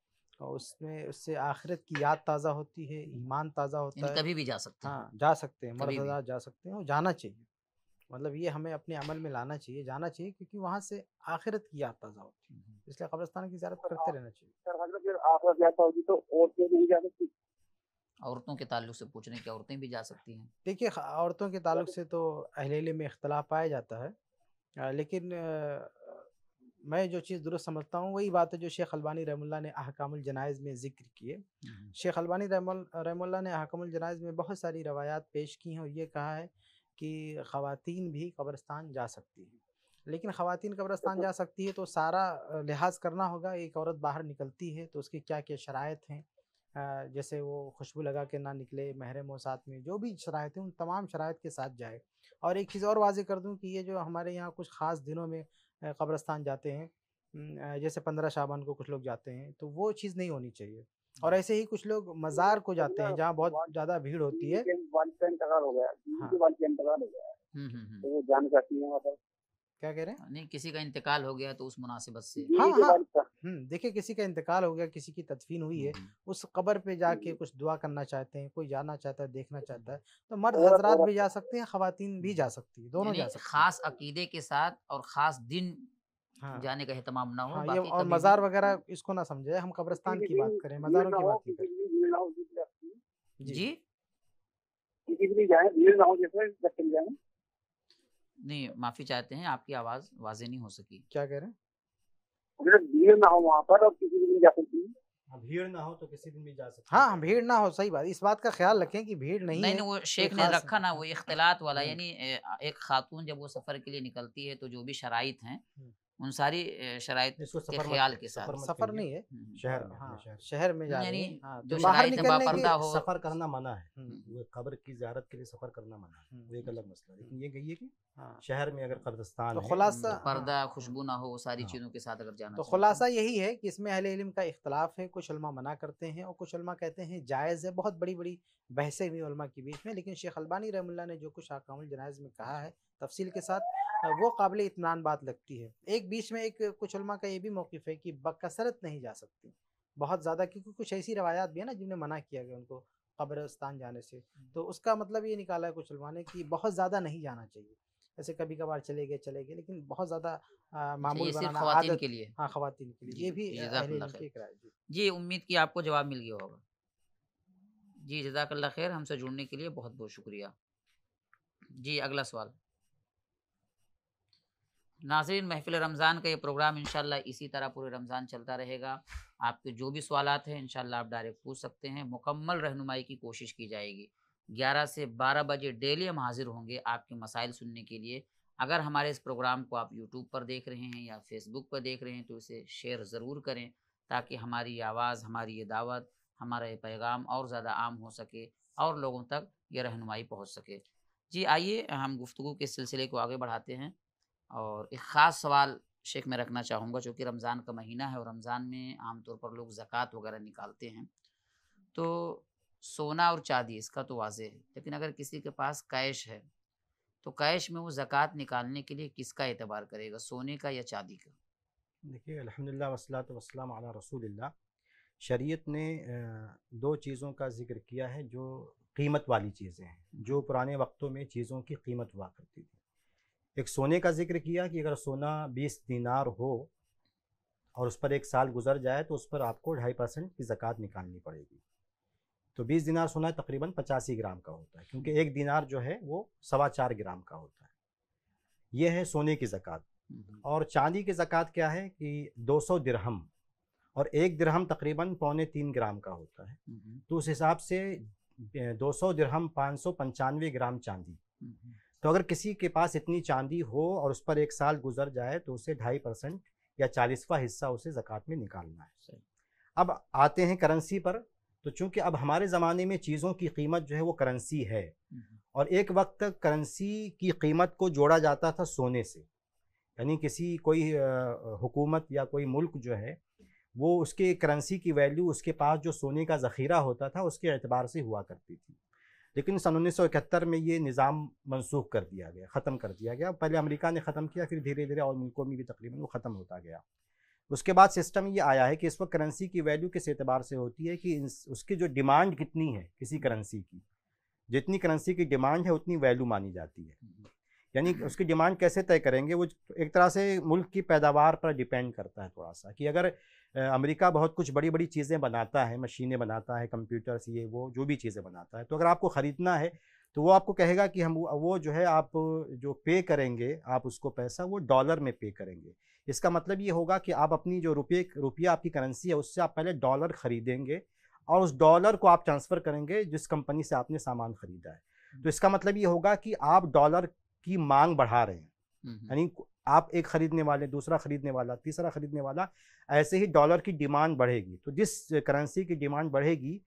और उसमें उससे आखिरत की याद ताज़ा होती है ईमान ताज़ा होता है कभी भी जा सकते हैं हाँ जा सकते हैं मर्द जा सकते हैं और जाना चाहिए मतलब ये हमें अपने अमल में लाना चाहिए जाना चाहिए क्योंकि वहाँ से आखिरत की याद ताज़ा होती है हम्म। इसलिए कब्रस्तान की ज्यारत करते रहना चाहिए तो औरतों के ताल्लुक से पूछने की औरतें भी जा सकती हैं देखिए औरतों के ताल्लुक से तो अहले में इख्तलाफ पाया जाता है लेकिन मैं जो चीज़ दुरुस्त समझता हूँ वही बात है जो शेख अलबानी रहमुल्ला ने अहकामुल जनाइज़ में जिक्र किए शेख अलबानी रहमुल्ला ने अहकामुल जनाइज़ में बहुत सारी रवायात पेश की हैं और ये कहा है कि ख़वातीन भी कब्रस्तान जा सकती हैं लेकिन ख़वातीन कब्रस्तान जा सकती है तो सारा लिहाज करना होगा एक औरत बाहर निकलती है तो उसकी क्या क्या शरात हैं जैसे वो खुशबू लगा के ना निकले महरम और में जो भी शरात हैं उन तमाम शरात के साथ जाए और एक चीज़ और वाजे कर दूँ कि ये जो हमारे यहाँ कुछ ख़ास दिनों में कब्रस्तान जाते हैं जैसे पंद्रह शाबान को कुछ लोग जाते हैं तो वो चीज़ नहीं होनी चाहिए और ऐसे ही कुछ लोग तो मजार को जाते हैं जहाँ बहुत ज्यादा भीड़ होती है हाँ। तो वो जान जाती है मतलब क्या कह रहे हैं हाँ, नहीं किसी का इंतकाल हो गया तो उस मुनासिबत से हाँ हाँ तो हम्म, देखिए किसी का इंतकाल हो गया किसी की तदफीन हुई है हम्म। उस कबर पे जाके कुछ दुआ करना चाहते हैं कोई जाना चाहता है देखना चाहता है तो मर्द हजरात भी जा सकते हैं खातन भी जा सकती है दोनों जा सकते खास अकीदे के साथ और ख़ास दिन हाँ, जाने का एहतमाम ना हो हाँ, बाकी और मज़ार वगैरह इसको ना समझे हम कब्रस्तान की बात करें मज़ारों की बात नहीं करें जी जाए नहीं माफी चाहते हैं आपकी आवाज वाजे नहीं हो सकी क्या कह रहे हैं भीड़ ना हो वहाँ पर और किसी जा सकती है हाँ, भीड़ ना हो तो किसी दिन भी जा सकते हाँ भीड़ ना हो सही बात इस बात का ख्याल रखें कि भीड़ नहीं नहीं, नहीं वो शेख ने रखा ना वो इख्तलात वाला हम्म। यानी एक खातून जब वो सफर के लिए निकलती है तो जो भी शराइत हैं हम्म। उन सारी शराय के ख्याल के साथ सफर, नहीं है हाँ। शहर में शहर में जा रही हाँ, जो बाहर निकलने हो सफर करना मना है वो कब्र की जियारत के लिए सफर करना मना है वो एक अलग मसला है लेकिन ये कहिए कि हाँ। शहर में अगर कब्रिस्तान तो खुलासा पर्दा खुशबू ना हो वो सारी चीज़ों के साथ अगर जाना तो खुलासा तो। यही है कि इसमें अहले इल्म का इख्तलाफ है कुछ उलमा मना करते हैं और कुछ उलमा कहते हैं जायज़ है बहुत बड़ी बड़ी बहसें हुई उलमा के बीच में लेकिन शेख अलबानी रहमुल्ला ने जो कुछ हकामुल जनाज में कहा है तफसील के साथ वो काबिल इतमान बात लगती है एक बीच में एक कुछ उलमा का ये भी मौक़ है कि बकसरत नहीं जा सकती बहुत ज़्यादा क्योंकि कुछ ऐसी रवायात भी है ना जिन्हें मना किया गया उनको कब्रस्तान जाने से तो उसका मतलब ये निकाला है कुछ उलमा ने कि बहुत ज़्यादा नहीं जाना चाहिए ऐसे कभी कभार चले गए चले गए लेकिन बहुत ज़्यादा मामूल के लिए हाँ खातन के लिए ये भी जी उम्मीद की आपको जवाब मिल गया होगा जी जजाकल्ला खैर हमसे जुड़ने के लिए बहुत बहुत शुक्रिया जी अगला सवाल नाजरीन महफिल रमज़ान का ये प्रोग्राम इन इसी तरह पूरे रमज़ान चलता रहेगा आपके जो भी सवाल हैं इन आप डायरेक्ट पूछ सकते हैं मुकम्मल रहनुमाई की कोशिश की जाएगी ग्यारह से बारह बजे डेली हम हाजिर होंगे आपके मसाइल सुनने के लिए अगर हमारे इस प्रोग्राम को आप यूट्यूब पर देख रहे हैं या फेसबुक पर देख रहे हैं तो इसे शेयर ज़रूर करें ताकि हमारी आवाज़ हमारी ये दावत हमारा ये पैगाम और ज़्यादा आम हो सके और लोगों तक ये रहनुमाई पहुँच सके जी आइए हम गुफ्तु के सिलसिले को आगे बढ़ाते हैं और एक ख़ास सवाल शेख में रखना चाहूँगा चूँकि रमज़ान का महीना है और रमज़ान में आमतौर पर लोग ज़क़़त वगैरह निकालते हैं तो सोना और चांदी इसका तो वाज है लेकिन अगर किसी के पास कैश है तो कैश में वो ज़क़़त निकालने के लिए किसका एतबार करेगा सोने का या चांदी का देखिए अलहमदिल्ला वसलात वसलाम आला रसूलिल्लाह शरीयत ने दो चीज़ों का जिक्र किया है जो कीमत वाली चीज़ें हैं जो पुराने वक्तों में चीज़ों की कीमत हुआ करती थी एक सोने का जिक्र किया कि अगर सोना बीस दिनार हो और उस पर एक साल गुजर जाए तो उस पर आपको ढाई परसेंट की ज़क़़त निकालनी पड़ेगी तो बीस दिनार सोना तकरीबन पचासी ग्राम का होता है क्योंकि एक दिनार जो है वो सवा चार ग्राम का होता है यह है सोने की ज़क़़त हम्म। और चांदी की ज़क़़त क्या है कि दो सौ दिरहम और एक दिरहम तकरीबन पौने तीन ग्राम का होता है हम्म। तो उस हिसाब से दो सौ दिरहम पाँच सौ पंचानवे ग्राम चांदी हम्म। तो अगर किसी के पास इतनी चांदी हो और उस पर एक साल गुजर जाए तो उसे ढाई परसेंट या चालीसवा हिस्सा उसे ज़क़़त में निकालना है अब आते हैं करेंसी पर तो चूंकि अब हमारे ज़माने में चीज़ों की कीमत जो है वो करेंसी है हम्म, हम्म। और एक वक्त करेंसी की कीमत को जोड़ा जाता था सोने से यानी किसी कोई हुकूमत या कोई मुल्क जो है वो उसके करेंसी की वैल्यू उसके पास जो सोने का ज़ख़ीरा होता था उसके एतबार से हुआ करती थी लेकिन सन उन्नीस में ये निज़ाम मनसूख कर दिया गया ख़त्म कर दिया गया पहले अमेरिका ने ख़त्म किया फिर धीरे धीरे और मुल्कों में भी तकरीबन वो ख़त्म होता गया उसके बाद सिस्टम ये आया है कि इस वक्त करेंसी की वैल्यू किस एतबार से होती है कि उसकी जो डिमांड कितनी है किसी करेंसी की जितनी करेंसी की डिमांड है उतनी वैल्यू मानी जाती है यानी उसकी डिमांड कैसे तय करेंगे वो एक तरह से मुल्क की पैदावार पर डिपेंड करता है थोड़ा सा कि अगर अमेरिका बहुत कुछ बड़ी बड़ी चीज़ें बनाता है मशीनें बनाता है कंप्यूटर्स ये वो जो भी चीज़ें बनाता है तो अगर आपको ख़रीदना है तो वो आपको कहेगा कि हम वो जो है आप जो पे करेंगे आप उसको पैसा वो डॉलर में पे करेंगे इसका मतलब ये होगा कि आप अपनी जो रुपये रुपया आपकी करेंसी है उससे आप पहले डॉलर ख़रीदेंगे और उस डॉलर को आप ट्रांसफ़र करेंगे जिस कंपनी से आपने सामान ख़रीदा है तो इसका मतलब ये होगा कि आप डॉलर की मांग बढ़ा रहे हैं यानी आप एक खरीदने वाले दूसरा खरीदने वाला तीसरा खरीदने वाला ऐसे ही डॉलर की डिमांड बढ़ेगी तो जिस करेंसी की डिमांड बढ़ेगी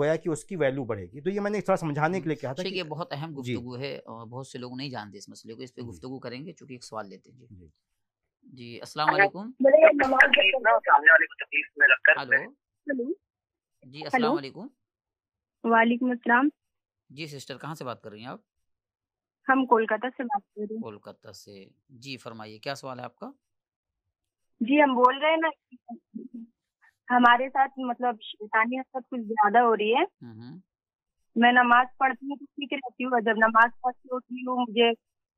गोया कि उसकी वैल्यू बढ़ेगी तो ये मैंने थोड़ा समझाने के लिए कहा था कि ये बहुत अहम गुफ्तु है और बहुत से लोग नहीं जानते इस मसले को इस पर गुफ्तु करेंगे चूंकि एक सवाल लेते हैं जी जी अस्सलाम वालेकुम हेलो जी अस्सलाम वालेकुम वालेकुम अस्सलाम जी सिस्टर कहाँ से बात कर रही हैं आप हम कोलकाता से बात कर रहे हैं कोलकाता से जी फरमाइए क्या सवाल है आपका जी हम बोल रहे हैं ना हमारे साथ मतलब शैतानी हरकत कुछ ज्यादा हो रही है हम्म, हम्म। मैं नमाज पढ़ती हूँ तो ठीक रहती हूँ जब नमाज पढ़ती होती हूँ मुझे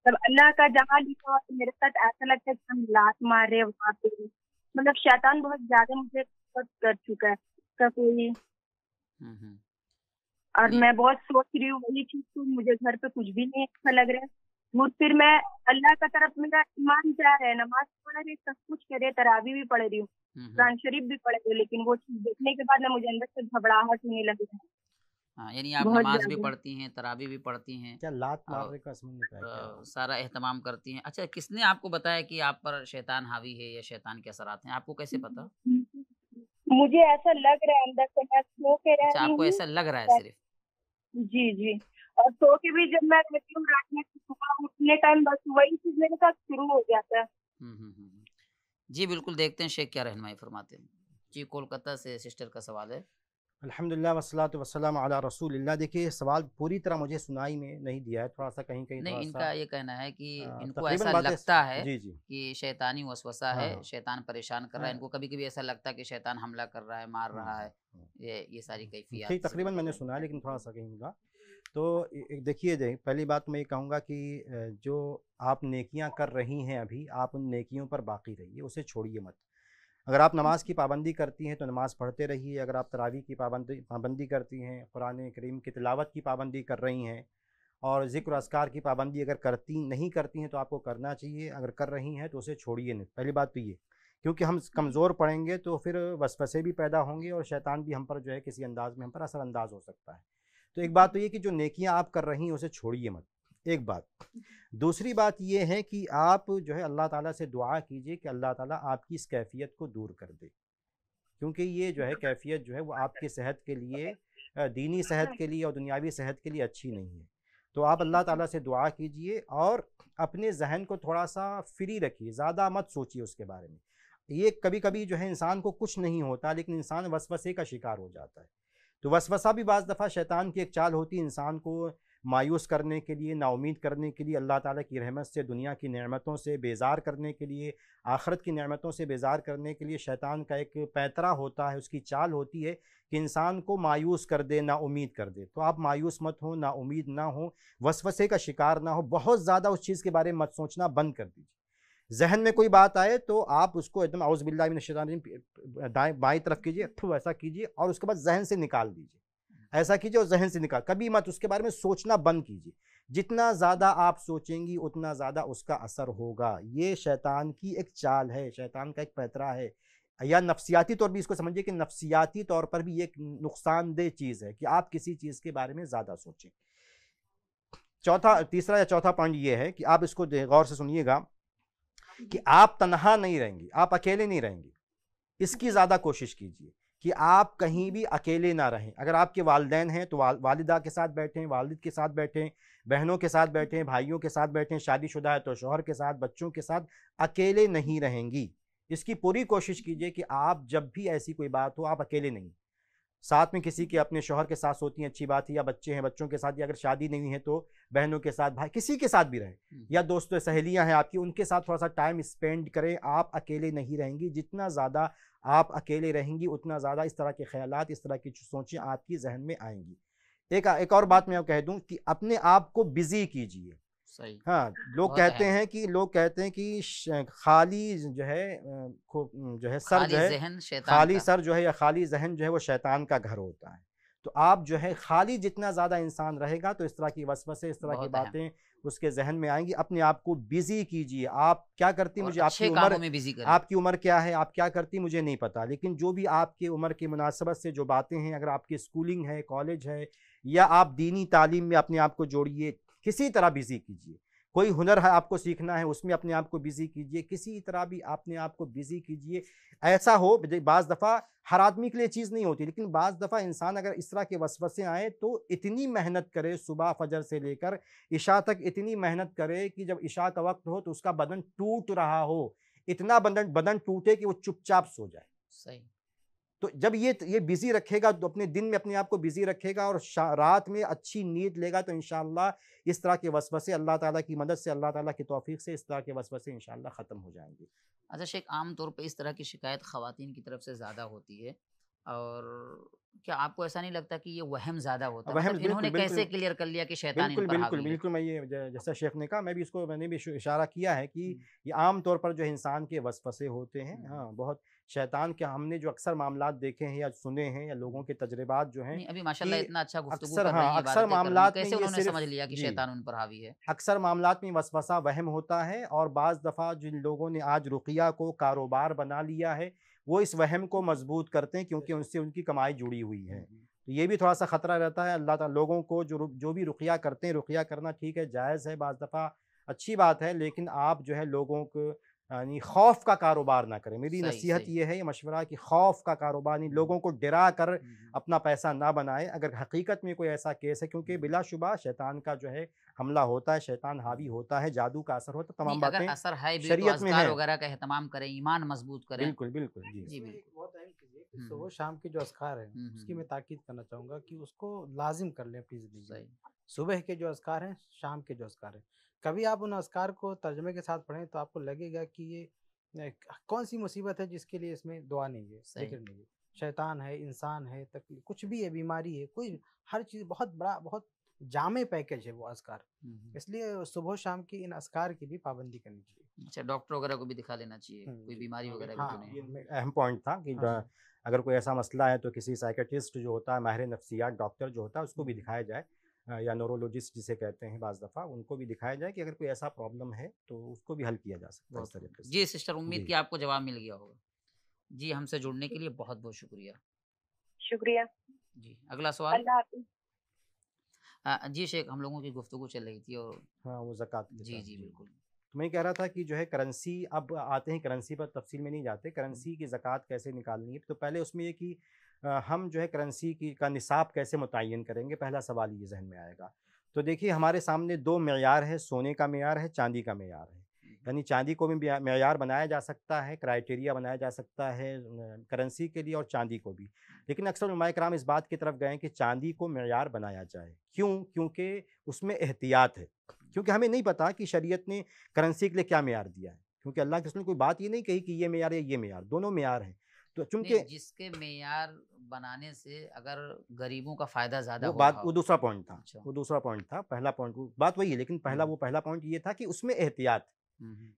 जब अल्लाह का जहाँ लिखा हुआ तो मेरे साथ ऐसा लगता है हम लात मार रहे वहाँ पे मतलब शैतान बहुत ज्यादा मुझे कर चुका है कोई हम्म, और मैं बहुत सोच रही हूँ वही चीज तो मुझे घर पे कुछ भी नहीं अच्छा लग रहा है मुझ फिर मैं अल्लाह का तरफ मेरा ईमान जा रहा है नमाज पढ़ रही सब कुछ कर रही तरावी भी पढ़ रही हूँ हम्म, हम्म। कुरान शरीफ भी पढ़ रही हूँ लेकिन वो चीज देखने के बाद ना मुझे अंदर से घबराहट होने लगी है हाँ यानी आप नमाज भी पढ़ती हैं तरावी भी पढ़ती हैं क्या लात मारने का समझ सारा एहतमाम करती हैं अच्छा किसने आपको बताया कि आप पर शैतान हावी है या शैतान के असरात हैं आपको कैसे पता मुझे ऐसा लग रहा है अंदर से मैं कह अच्छा, रहा हूँ आपको ऐसा लग रहा है सिर्फ जी जी और सो के भी जब मैं रहती हूँ रात में सुबह उठने टाइम बस वही चीज मेरे साथ शुरू हो गया था हम्म, हम्म, हम्म, जी बिल्कुल देखते हैं शेख क्या रहनमाई फरमाते हैं जी कोलकाता से सिस्टर का सवाल है अल्हम्दुलिल्लाह वसलात वसलाम अला रसूलिल्लाह देखिए सवाल पूरी तरह मुझे सुनाई में नहीं दिया है थोड़ा सा कहीं कहीं नहीं इनका ये कहना है कि आ, हाँ, इनको ऐसा लगता है जी जी कि शैतानी वसवसा है हाँ। शैतान परेशान कर रहा है हाँ। इनको कभी कभी ऐसा लगता है कि शैतान हमला कर रहा है मार रहा है ये ये सारी कैफियत ठीक तकरीबन मैंने सुना लेकिन थोड़ा सा कहीं मिला तो देखिए पहली बात मैं ये कहूँगा कि जो आप नेकियाँ कर रही हैं अभी आप उन नेकियों पर बाकी रहिए उसे छोड़िए मत अगर आप नमाज़ की पाबंदी करती हैं तो नमाज़ पढ़ते रहिए अगर आप तरावी की पाबंदी पाबंदी करती हैं कुरान करीम की तिलावत की पाबंदी कर रही हैं और ज़िक्र असकार की पाबंदी अगर करती नहीं करती हैं तो आपको करना चाहिए अगर कर रही हैं तो उसे छोड़िए नहीं पहली बात तो ये क्योंकि हम कमज़ोर पड़ेंगे तो फिर वसफसे भी पैदा होंगे और शैतान भी हम पर जो है किसी अंदाज़ में हम पर असरानंदाज हो सकता है तो एक बात तो ये कि जो नेकियाँ आप कर रही हैं उसे छोड़िए मत एक बात दूसरी बात ये है कि आप जो है अल्लाह ताला से दुआ कीजिए कि अल्लाह ताला आपकी इस कैफियत को दूर कर दे क्योंकि ये जो है कैफियत जो है वो आपकी सेहत के लिए दीनी सेहत के लिए और दुनियावी सेहत के लिए अच्छी नहीं है तो आप अल्लाह ताला से दुआ कीजिए और अपने जहन को थोड़ा सा फ्री रखिए ज़्यादा मत सोचिए उसके बारे में ये कभी कभी जो है इंसान को कुछ नहीं होता लेकिन इंसान वसवसे का शिकार हो जाता है तो वसवसा भी बज़ दफ़ा शैतान की एक चाल होती है इंसान को मायूस करने के लिए नाउमीद करने के लिए अल्लाह ताला की रहमत से दुनिया की नेमतों से बेजार करने के लिए आखरत की नेमतों से बेजार करने के लिए शैतान का एक पैतरा होता है उसकी चाल होती है कि इंसान को मायूस कर दे ना उम्मीद कर दे तो आप मायूस मत हो ना उम्मीद ना हो वसवसे का शिकार ना हो बहुत ज़्यादा उस चीज़ के बारे में मत सोचना बंद कर दीजिए जहन में कोई बात आए तो आप उसको एकदम आउज़बिल्ला दाएँ बाएँ तरफ कीजिए ऐसा वैसा कीजिए और उसके बाद जहन से निकाल दीजिए ऐसा कीजिए और जहन से निकाल कभी मत उसके बारे में सोचना बंद कीजिए जितना ज़्यादा आप सोचेंगी उतना ज़्यादा उसका असर होगा ये शैतान की एक चाल है शैतान का एक पैतरा है या नफसियाती तौर भी इसको समझिए कि नफसियाती तौर पर भी एक नुकसानदेह चीज़ है कि आप किसी चीज़ के बारे में ज़्यादा सोचें चौथा तीसरा या चौथा पॉइंट ये है कि आप इसको गौर से सुनिएगा कि आप तनहा नहीं रहेंगी आप अकेले नहीं रहेंगी इसकी ज़्यादा कोशिश कीजिए कि आप कहीं भी अकेले ना रहें अगर आपके वालदेन हैं तो वाल, वालिदा के साथ बैठें वालिद के साथ बैठें बहनों के साथ बैठें भाइयों के साथ बैठें शादीशुदा है तो शोहर के साथ बच्चों के साथ अकेले नहीं रहेंगी इसकी पूरी कोशिश कीजिए कि आप जब भी ऐसी कोई बात हो आप अकेले नहीं साथ में किसी के अपने शोहर के साथ सोती हैं अच्छी बात है या बच्चे हैं बच्चों के साथ या अगर शादी नहीं है तो बहनों के साथ भाई किसी के साथ भी रहें या दोस्तों सहेलियां हैं आपकी उनके साथ थोड़ा सा टाइम स्पेंड करें आप अकेले नहीं रहेंगी जितना ज़्यादा आप अकेले रहेंगी उतना ज़्यादा इस तरह के ख्याल इस तरह की सोचें आपकी जहन में आएंगी एक एक और बात मैं कह दूँ कि अपने आप को बिज़ी कीजिए सही हाँ लोग कहते हैं कि लोग कहते हैं कि खाली जो है जो है सर जो है खाली सर जो है या खाली जहन जो है वो शैतान का घर होता है तो आप जो है खाली जितना ज़्यादा इंसान रहेगा तो इस तरह की वसवसे इस तरह की बातें उसके जहन में आएंगी अपने आप को बिजी कीजिए आप क्या करती मुझे आपकी उम्र में बिजी आपकी उम्र क्या है आप क्या करती मुझे नहीं पता लेकिन जो भी आपके उम्र की मुनासबत से जो बातें हैं अगर आपकी स्कूलिंग है कॉलेज है या आप दीनी तालीम में अपने आप को जोड़िए किसी तरह बिजी कीजिए कोई हुनर है आपको सीखना है उसमें अपने आप को बिज़ी कीजिए किसी तरह भी अपने आप को बिज़ी कीजिए ऐसा हो बाज़ दफ़ा हर आदमी के लिए चीज़ नहीं होती लेकिन बाज़ दफ़ा इंसान अगर इस तरह के वसवसे आए तो इतनी मेहनत करे सुबह फजर से लेकर इशा तक इतनी मेहनत करे कि जब इशा का वक्त हो तो उसका बदन टूट रहा हो इतना बदन बदन टूटे कि वो चुपचाप सो जाए सही तो जब ये ये बिज़ी रखेगा तो अपने दिन में अपने आप को बिज़ी रखेगा और रात में अच्छी नींद लेगा तो इन इस तरह के वसवसे अल्लाह ताला की मदद से अल्लाह ताला की तोफ़ी से इस तरह के वसवसे इन ख़त्म हो जाएंगे अच्छा शेख आम तौर पे इस तरह की शिकायत खुवान की तरफ से ज़्यादा होती है और क्या आपको ऐसा नहीं लगता कि ये वहम ज़्यादा होता है मतलब इन्होंने कैसे क्लियर कर लिया कि शैतान बिल्कुल बिल्कुल बिल्कुल मैं ये जैसा शेख ने कहा मैं भी इसको मैंने भी इशारा किया है कि ये आम तौर पर जो इंसान के वसफ़से होते हैं हाँ बहुत शैतान के हमने जो अक्सर मामला देखे हैं या सुने हैं या लोगों के तजर्बात जो है अभी माशाल्लाह इतना अच्छा अक्सर हाँ अक्सर मामला कैसे उन्होंने समझ लिया कि शैतान उन पर हावी है अक्सर मामला में वसवसा वहम होता है और बाज़ दफ़ा जिन लोगों ने आज रुकिया को कारोबार बना लिया है वो इस वहम को मजबूत करते हैं क्योंकि उनसे उनकी कमाई जुड़ी हुई है हम्म, हम्म। तो ये भी थोड़ा सा ख़तरा रहता है अल्लाह ताला लोगों को जो जो भी रुकिया करते हैं रुकिया करना ठीक है जायज़ है बाज़ दफ़ा अच्छी बात है लेकिन आप जो है लोगों को यानी खौफ का कारोबार ना करें मेरी नसीहत ये है ये मशवरा कि खौफ का कारोबार नहीं लोगों को डरा कर अपना पैसा ना बनाए अगर हकीकत में कोई ऐसा केस है क्योंकि बिलाशुबा शैतान का जो है हमला होता है शैतान हावी होता है जादू का असर होता है तमाम बातें असर है तो शरीयत में वगैरह का एहतमाम करें ईमान मजबूत करें बिल्कुल बिल्कुल जी बहुत तो वो शाम के जो असकार है उसकी मैं ताकीद करना चाहूँगा कि उसको लाजिम कर लें अपनी ज़िंदगी सुबह के जो असकार हैं शाम के जो असकार हैं कभी आप उन असकार को तर्जमे के साथ पढ़ें तो आपको लगेगा कि ये कौन सी मुसीबत है जिसके लिए इसमें दुआ नहीं है जिक्र नहीं है शैतान है इंसान है तकलीफ कुछ भी है बीमारी है कोई हर चीज़ बहुत बड़ा बहुत जामे पैकेज है वो असकार इसलिए सुबह शाम की इन असकार की भी पाबंदी करनी चाहिए अच्छा डॉक्टर वगैरह को भी दिखा लेना चाहिए कोई बीमारी हाँ, वगैरह तो हाँ, अहम पॉइंट था कि हाँ, हाँ, अगर कोई ऐसा मसला है तो किसी साइकेटिस्ट जो होता है माहिर नफ्सियात डॉक्टर जो होता है उसको भी दिखाया जाए या नोरोलॉजिस्ट जिसे कहते हैं बाज़ दफ़ा उनको भी दिखाया जाए कि अगर कोई ऐसा प्रॉब्लम है तो उसको भी हल किया जा सकता है तरीके से जी सिस्टर उम्मीद की आपको जवाब मिल गया होगा जी हमसे जुड़ने के लिए बहुत बहुत शुक्रिया शुक्रिया जी अगला सवाल जी शेख हम लोगों की गुफ्तु चल रही थी और हाँ वो जक़ात जी जी बिल्कुल तो मैं कह रहा था कि जो है करेंसी अब आते हैं करेंसी पर तफसील में नहीं जाते करेंसी की जक़ात कैसे निकालनी है तो पहले उसमें ये कि हम जो है करेंसी की का निसाब कैसे मुतन करेंगे पहला सवाल ये जहन में आएगा तो देखिए हमारे सामने दो मैार है सोने का मैार है चांदी का मैार है यानी चांदी को भी मैार बनाया जा सकता है क्राइटेरिया बनाया जा सकता है करेंसी के लिए और चांदी को भी लेकिन अक्सर नुमाय कराम इस बात की तरफ गए कि चांदी को मैार बनाया जाए क्यों क्योंकि उसमें एहतियात है क्योंकि हमें नहीं पता कि शरीयत ने करेंसी के लिए क्या मैार दिया है क्योंकि अल्लाह के उसने कोई बात ये नहीं कही कि ये मैार या ये मैार दोनों मैार हैं तो चूंकि जिसके मैार बनाने से अगर गरीबों का फायदा ज्यादा बात वो दूसरा पॉइंट था अच्छा। वो दूसरा पॉइंट था पहला पॉइंट बात वही है लेकिन पहला वो पहला पॉइंट ये था कि उसमें एहतियात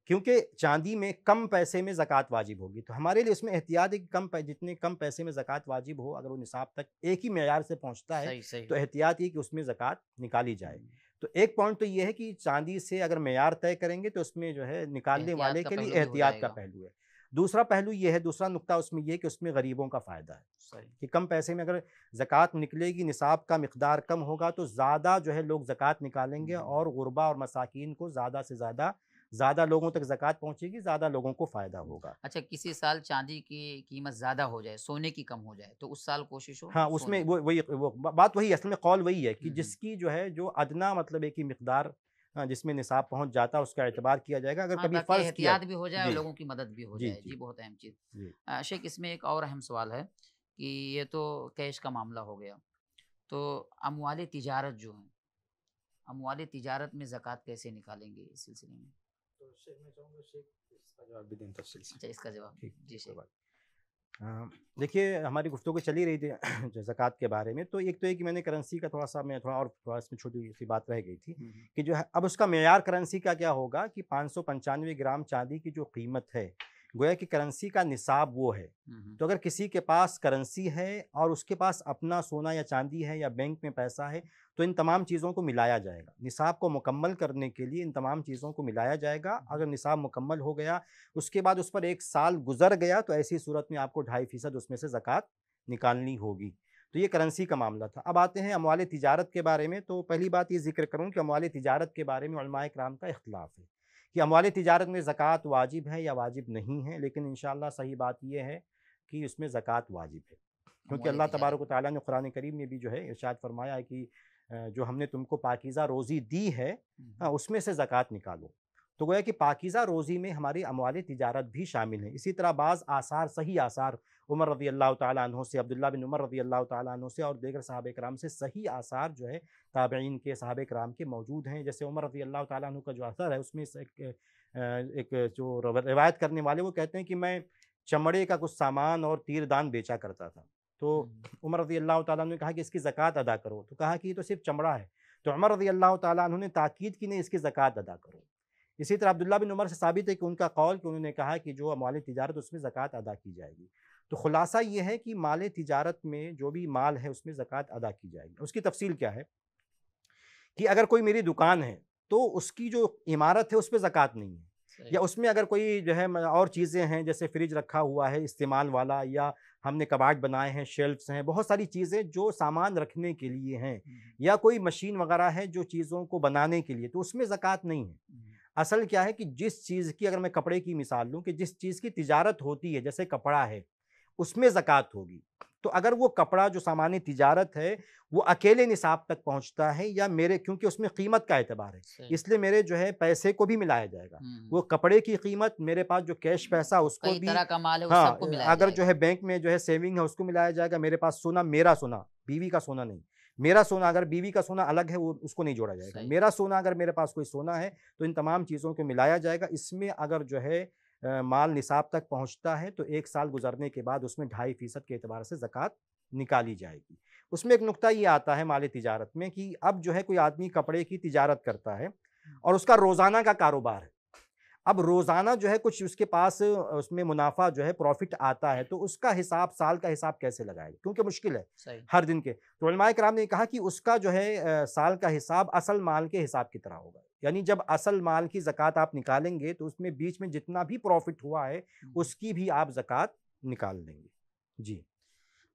क्योंकि चांदी में कम पैसे में जक़ात वाजिब होगी तो हमारे लिए इसमें एहतियात है कि कम जितने कम पैसे में जक़ात वाजिब हो अगर वो निसाब तक एक ही मैार से पहुंचता है सही, सही। तो एहतियात ये कि उसमें जक़ात निकाली जाए तो एक पॉइंट तो ये है कि चांदी से अगर मैार तय करेंगे तो उसमें जो है निकालने वाले के लिए एहतियात का पहलू है दूसरा पहलू ये है दूसरा नुकता उसमें यह है कि उसमें गरीबों का फ़ायदा है कि कम पैसे में अगर ज़क़़त निकलेगी निसाब का मकदार कम होगा तो ज़्यादा जो है लोग ज़क़़त निकालेंगे और गुरबा और मसाकिन को ज़्यादा से ज़्यादा ज़्यादा लोगों तक ज़क़़त पहुँचेगी ज़्यादा लोगों को फ़ायदा होगा अच्छा किसी साल चांदी की कीमत ज़्यादा हो जाए सोने की कम हो जाए तो उस साल कोशिश हो हाँ उसमें वो वही वो, बात वही असल में कौल वही है कि जिसकी जो है जो अदना मतलब है कि मकदार हाँ, जिसमें निसाब पहुंच जाता है उसका एतबार किया जाएगा अगर हाँ, कभी फर्ज किया भी हो जाए लोगों की मदद भी हो जाए जी, बहुत अहम चीज़ शेख इसमें एक और अहम सवाल है कि ये तो कैश का मामला हो गया तो अमवाल तिजारत जो है अमवाल तिजारत में ज़क़़त कैसे निकालेंगे इस सिलसिले में तो शेख मैं चाहूँगा शेख इसका जवाब भी दें तफसील से अच्छा इसका जवाब जी शेख देखिए हमारी गुफ्तु चली रही थी [clears throat] जक़ात के बारे में तो एक तो एक कि मैंने करेंसी का थोड़ा सा मैं थोड़ा और थोड़ा इसमें छोटी सी बात रह गई थी कि जो है अब उसका मैार करेंसी का क्या होगा कि पाँच ग्राम चांदी की जो कीमत है गोया कि करेंसी का निसाब वो है तो अगर किसी के पास करेंसी है और उसके पास अपना सोना या चांदी है या बैंक में पैसा है तो इन तमाम चीज़ों को मिलाया जाएगा निसाब को मुकम्मल करने के लिए इन तमाम चीज़ों को मिलाया जाएगा अगर निसाब मुकम्मल हो गया उसके बाद उस पर एक साल गुजर गया तो ऐसी सूरत में आपको ढाई फ़ीसद उसमें से ज़क़़त निकालनी होगी तो ये करेंसी का मामला था अब आते हैं अमवाल तजारत के बारे में तो पहली बात ये जिक्र करूँ कि अमवाल तजारत के बारे में कराम का इख्तलाफ है कि हमारे तजारत में ज़क़़त वाजिब है या वाजिब नहीं है लेकिन इन सही बात यह है कि उसमें ज़क़़त वाजिब है क्योंकि अल्लाह तबारक ताली ने कुरान करीम में भी जो है इर्शाद फरमाया है कि जो हमने तुमको पाकिज़ा रोज़ी दी है उसमें से ज़क़़त निकालो तो गोया कि पाकिज़ा रोज़ी में हमारी अमवाल तजारत भी शामिल है इसी तरह बाज़ आसार सही आसार उमर रदी अल्लाह तहों से अब्दुल्ला बिन उमर रदी अल्लाह तहों से और देगर साहब कराम से सही आसार जो है ताबईन के साहब कराम के मौजूद हैं जैसे उमर रदी अल्लाह तहों का जो असर है उसमें एक, एक जो रवायत करने वाले वो कहते हैं कि मैं चमड़े का कुछ सामान और तीरदान बेचा करता था तो उमर रदी अल्लाह तहों ने कहा कि इसकी ज़क़़त अदा करो तो कहा कि ये तो सिर्फ चमड़ा है तो उमर रजी अल्लाह तहों ने ताक़ीद की नहीं इसकी ज़क़़त अदा करो इसी तरह अब्दुल्ला बिन उमर से साबित है कि उनका कौल कि उन्होंने कहा कि जो अमाल तजारत उसमें ज़क़़त अदा की जाएगी तो ख़ुलासा ये है कि माल तजारत में जो भी माल है उसमें ज़क़़त अदा की जाएगी उसकी तफसील क्या है कि अगर कोई मेरी दुकान है तो उसकी जो इमारत है उस पर ज़क़़त नहीं है या उसमें अगर कोई जो है और चीज़ें हैं जैसे फ्रिज रखा हुआ है इस्तेमाल वाला या हमने कबाट बनाए हैं शेल्फ्स हैं बहुत सारी चीज़ें जो सामान रखने के लिए हैं या कोई मशीन वगैरह है जो चीज़ों को बनाने के लिए तो उसमें ज़क़़त नहीं है असल क्या है कि जिस चीज़ की अगर मैं कपड़े की मिसाल लूँ कि जिस चीज़ की तजारत होती है जैसे कपड़ा है उसमें ज़क़़त होगी तो अगर वो कपड़ा जो सामान्य तजारत है वो अकेले निसाब तक पहुंचता है या मेरे क्योंकि उसमें कीमत का एतबार है इसलिए मेरे जो है पैसे को भी मिलाया जाएगा वो कपड़े की कीमत मेरे पास जो कैश पैसा उसको भी तरह का माल है हाँ, अगर जो है बैंक में जो है सेविंग है उसको मिलाया जाएगा मेरे पास सोना मेरा सोना बीवी का सोना नहीं मेरा सोना अगर बीवी का सोना अलग है वो उसको नहीं जोड़ा जाएगा मेरा सोना अगर मेरे पास कोई सोना है तो इन तमाम चीज़ों को मिलाया जाएगा इसमें अगर जो है माल निसाब तक पहुंचता है तो एक साल गुजरने के बाद उसमें ढाई फ़ीसद के अतबार से ज़क़़त निकाली जाएगी उसमें एक नुकता ये आता है माल तजारत में कि अब जो है कोई आदमी कपड़े की तजारत करता है और उसका रोज़ाना का कारोबार है अब रोज़ाना जो है कुछ उसके पास उसमें मुनाफा जो है प्रॉफिट आता है तो उसका हिसाब साल का हिसाब कैसे लगाएगा क्योंकि मुश्किल है हर दिन के तो कराम ने कहा कि उसका जो है साल का हिसाब असल माल के हिसाब की तरह होगा यानी जब असल माल की ज़क़़त आप निकालेंगे तो उसमें बीच में जितना भी प्रॉफिट हुआ है उसकी भी आप ज़क़़त निकाल देंगे जी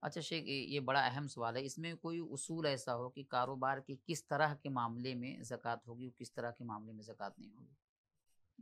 अच्छा शेख ये बड़ा अहम सवाल है इसमें कोई उसूल ऐसा हो कि कारोबार के किस तरह के मामले में ज़क़़त होगी किस तरह के मामले में ज़क़़त नहीं होगी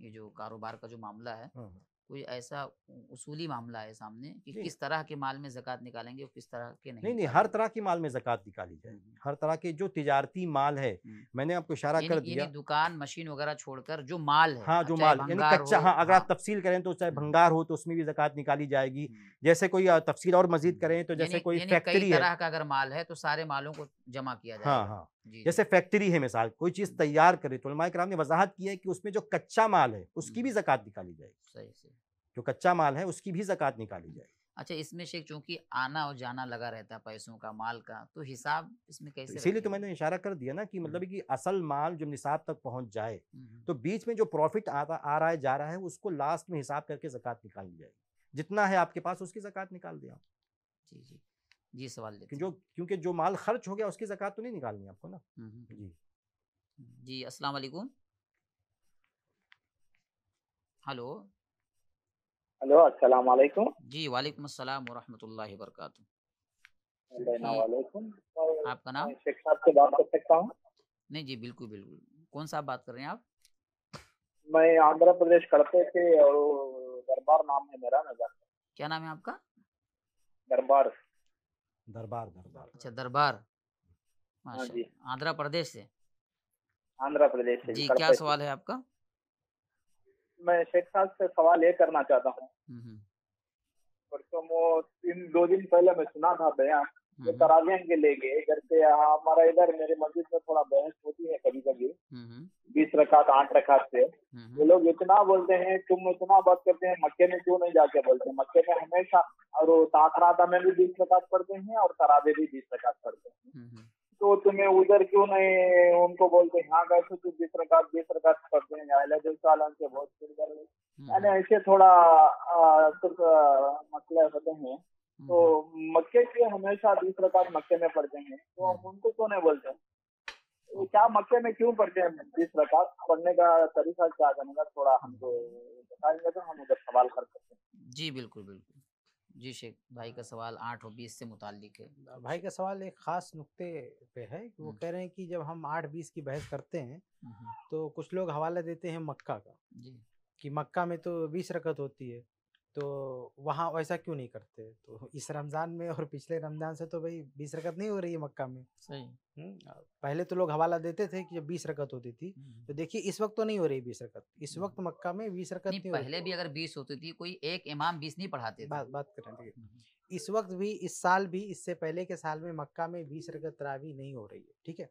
ये जो कारोबार का जो मामला है हाँ, हाँ। कोई ऐसा उसूली मामला है सामने कि किस तरह के माल में जक़ात निकालेंगे और किस तरह के नहीं नहीं, नहीं हर तरह के माल में जक़ात निकाली जाए हर तरह के जो तजारती माल है मैंने आपको इशारा कर दिया दुकान मशीन वगैरह छोड़कर जो माल है हाँ जो माल यानी कच्चा हाँ अगर आप हाँ। तफसील करें तो चाहे भंगार हो तो उसमें भी जक़ात निकाली जाएगी जैसे कोई तफसील और मजीद करें तो जैसे कोई फैक्ट्री तरह का अगर माल है तो सारे मालों को जमा किया जाए हाँ हाँ जैसे फैक्ट्री है मिसाल कोई चीज तैयार करे तो कराम ने वजाहत की है कि उसमें जो कच्चा माल है उसकी भी जक़ात निकाली जाए जो कच्चा माल है उसकी भी जक़ात निकाली जाए अच्छा इसमें शेख चूंकि आना और जाना लगा रहता है पैसों का माल का तो हिसाब इसमें तो कैसे इसीलिए तो मैंने इशारा कर दिया ना कि मतलब कि असल माल जो निसाब तक पहुंच जाए तो बीच में जो प्रॉफिट आता आ रहा है जा रहा है उसको लास्ट में हिसाब करके जक़ात निकाली जाएगी जितना है आपके पास उसकी जक़ात निकाल दिया आप जी जी जी सवाल लेते जो क्योंकि जो माल खर्च हो गया उसकी जक़ात तो नहीं निकालनी आपको ना जी जी अस्सलाम वालेकुम हेलो हेलो अस्सलाम वालेकुम जी वालेकुम अस्सलाम व रहमतुल्लाहि व बरकातहू आपका नाम शेख साहब से बात कर सकता हूँ नहीं जी बिल्कुल बिल्कुल कौन सा बात कर रहे हैं आप मैं आंध्र प्रदेश करते थे और दरबार नाम है मेरा नजर क्या नाम है आपका दरबार दरबार दरबार अच्छा दरबार हाँ अच्छा, आंध्र प्रदेश से आंध्र प्रदेश से जी क्या सवाल है आपका मैं शेख साहब से सवाल ये करना चाहता हूँ परसों हम्म, हम्म। तो वो तीन दो दिन पहले मैं सुना था बयान तो हम्म। के ले गए घर से हाँ, हमारा इधर मेरे मस्जिद में थोड़ा बहस होती है कभी कभी हम्म। बीस रखात आठ रखात से वो हम्म। लोग इतना बोलते हैं तुम इतना बात करते हैं मक्के में क्यों नहीं जाके बोलते मक्के में हमेशा और ताखराता में भी बीस रखात पढ़ते हैं और तराजे भी बीस रखात पढ़ते हैं तो तुम्हें उधर क्यों नहीं उनको बोलते हाँ कैसे तुम तो बीस रखात बीस रखात पढ़ते हैं से बहुत फिर कर ऐसे थोड़ा मतलब होते हैं तो हम्म। मक्के के हमेशा दूसरे रकात मक्के में पड़ते हैं तो हम हम्म। उनको क्यों नहीं बोलते तो हाँ। क्या मक्के में क्यों पढ़ते हैं जिस प्रकार पढ़ने का तरीका क्या करने थोड़ा हमको बताएंगे तो हम उधर सवाल कर सकते हैं जी बिल्कुल बिल्कुल जी शेख भाई का सवाल आठ और बीस से मुतालिक है भाई का सवाल एक ख़ास नुक्ते पे है कि वो हम्म। कह रहे हैं कि जब हम आठ बीस की बहस करते हैं तो कुछ लोग हवाला देते हैं मक्का का जी कि मक्का में तो बीस रकत होती है तो वहाँ वैसा क्यों नहीं करते तो इस रमज़ान में और पिछले रमज़ान से तो भाई बीस रकत नहीं हो रही है मक्का में सही पहले तो लोग हवाला देते थे कि जब बीस रकत होती थी तो देखिए इस वक्त तो नहीं हो रही बीस रकत इस वक्त मक्का में बीस रकत नहीं, नहीं पहले भी अगर बीस होती थी कोई एक इमाम बीस नहीं पढ़ाते बात बात रहे इस वक्त भी इस साल भी इससे पहले के साल में मक्का में बीस रकत तरावी नहीं हो रही है ठीक है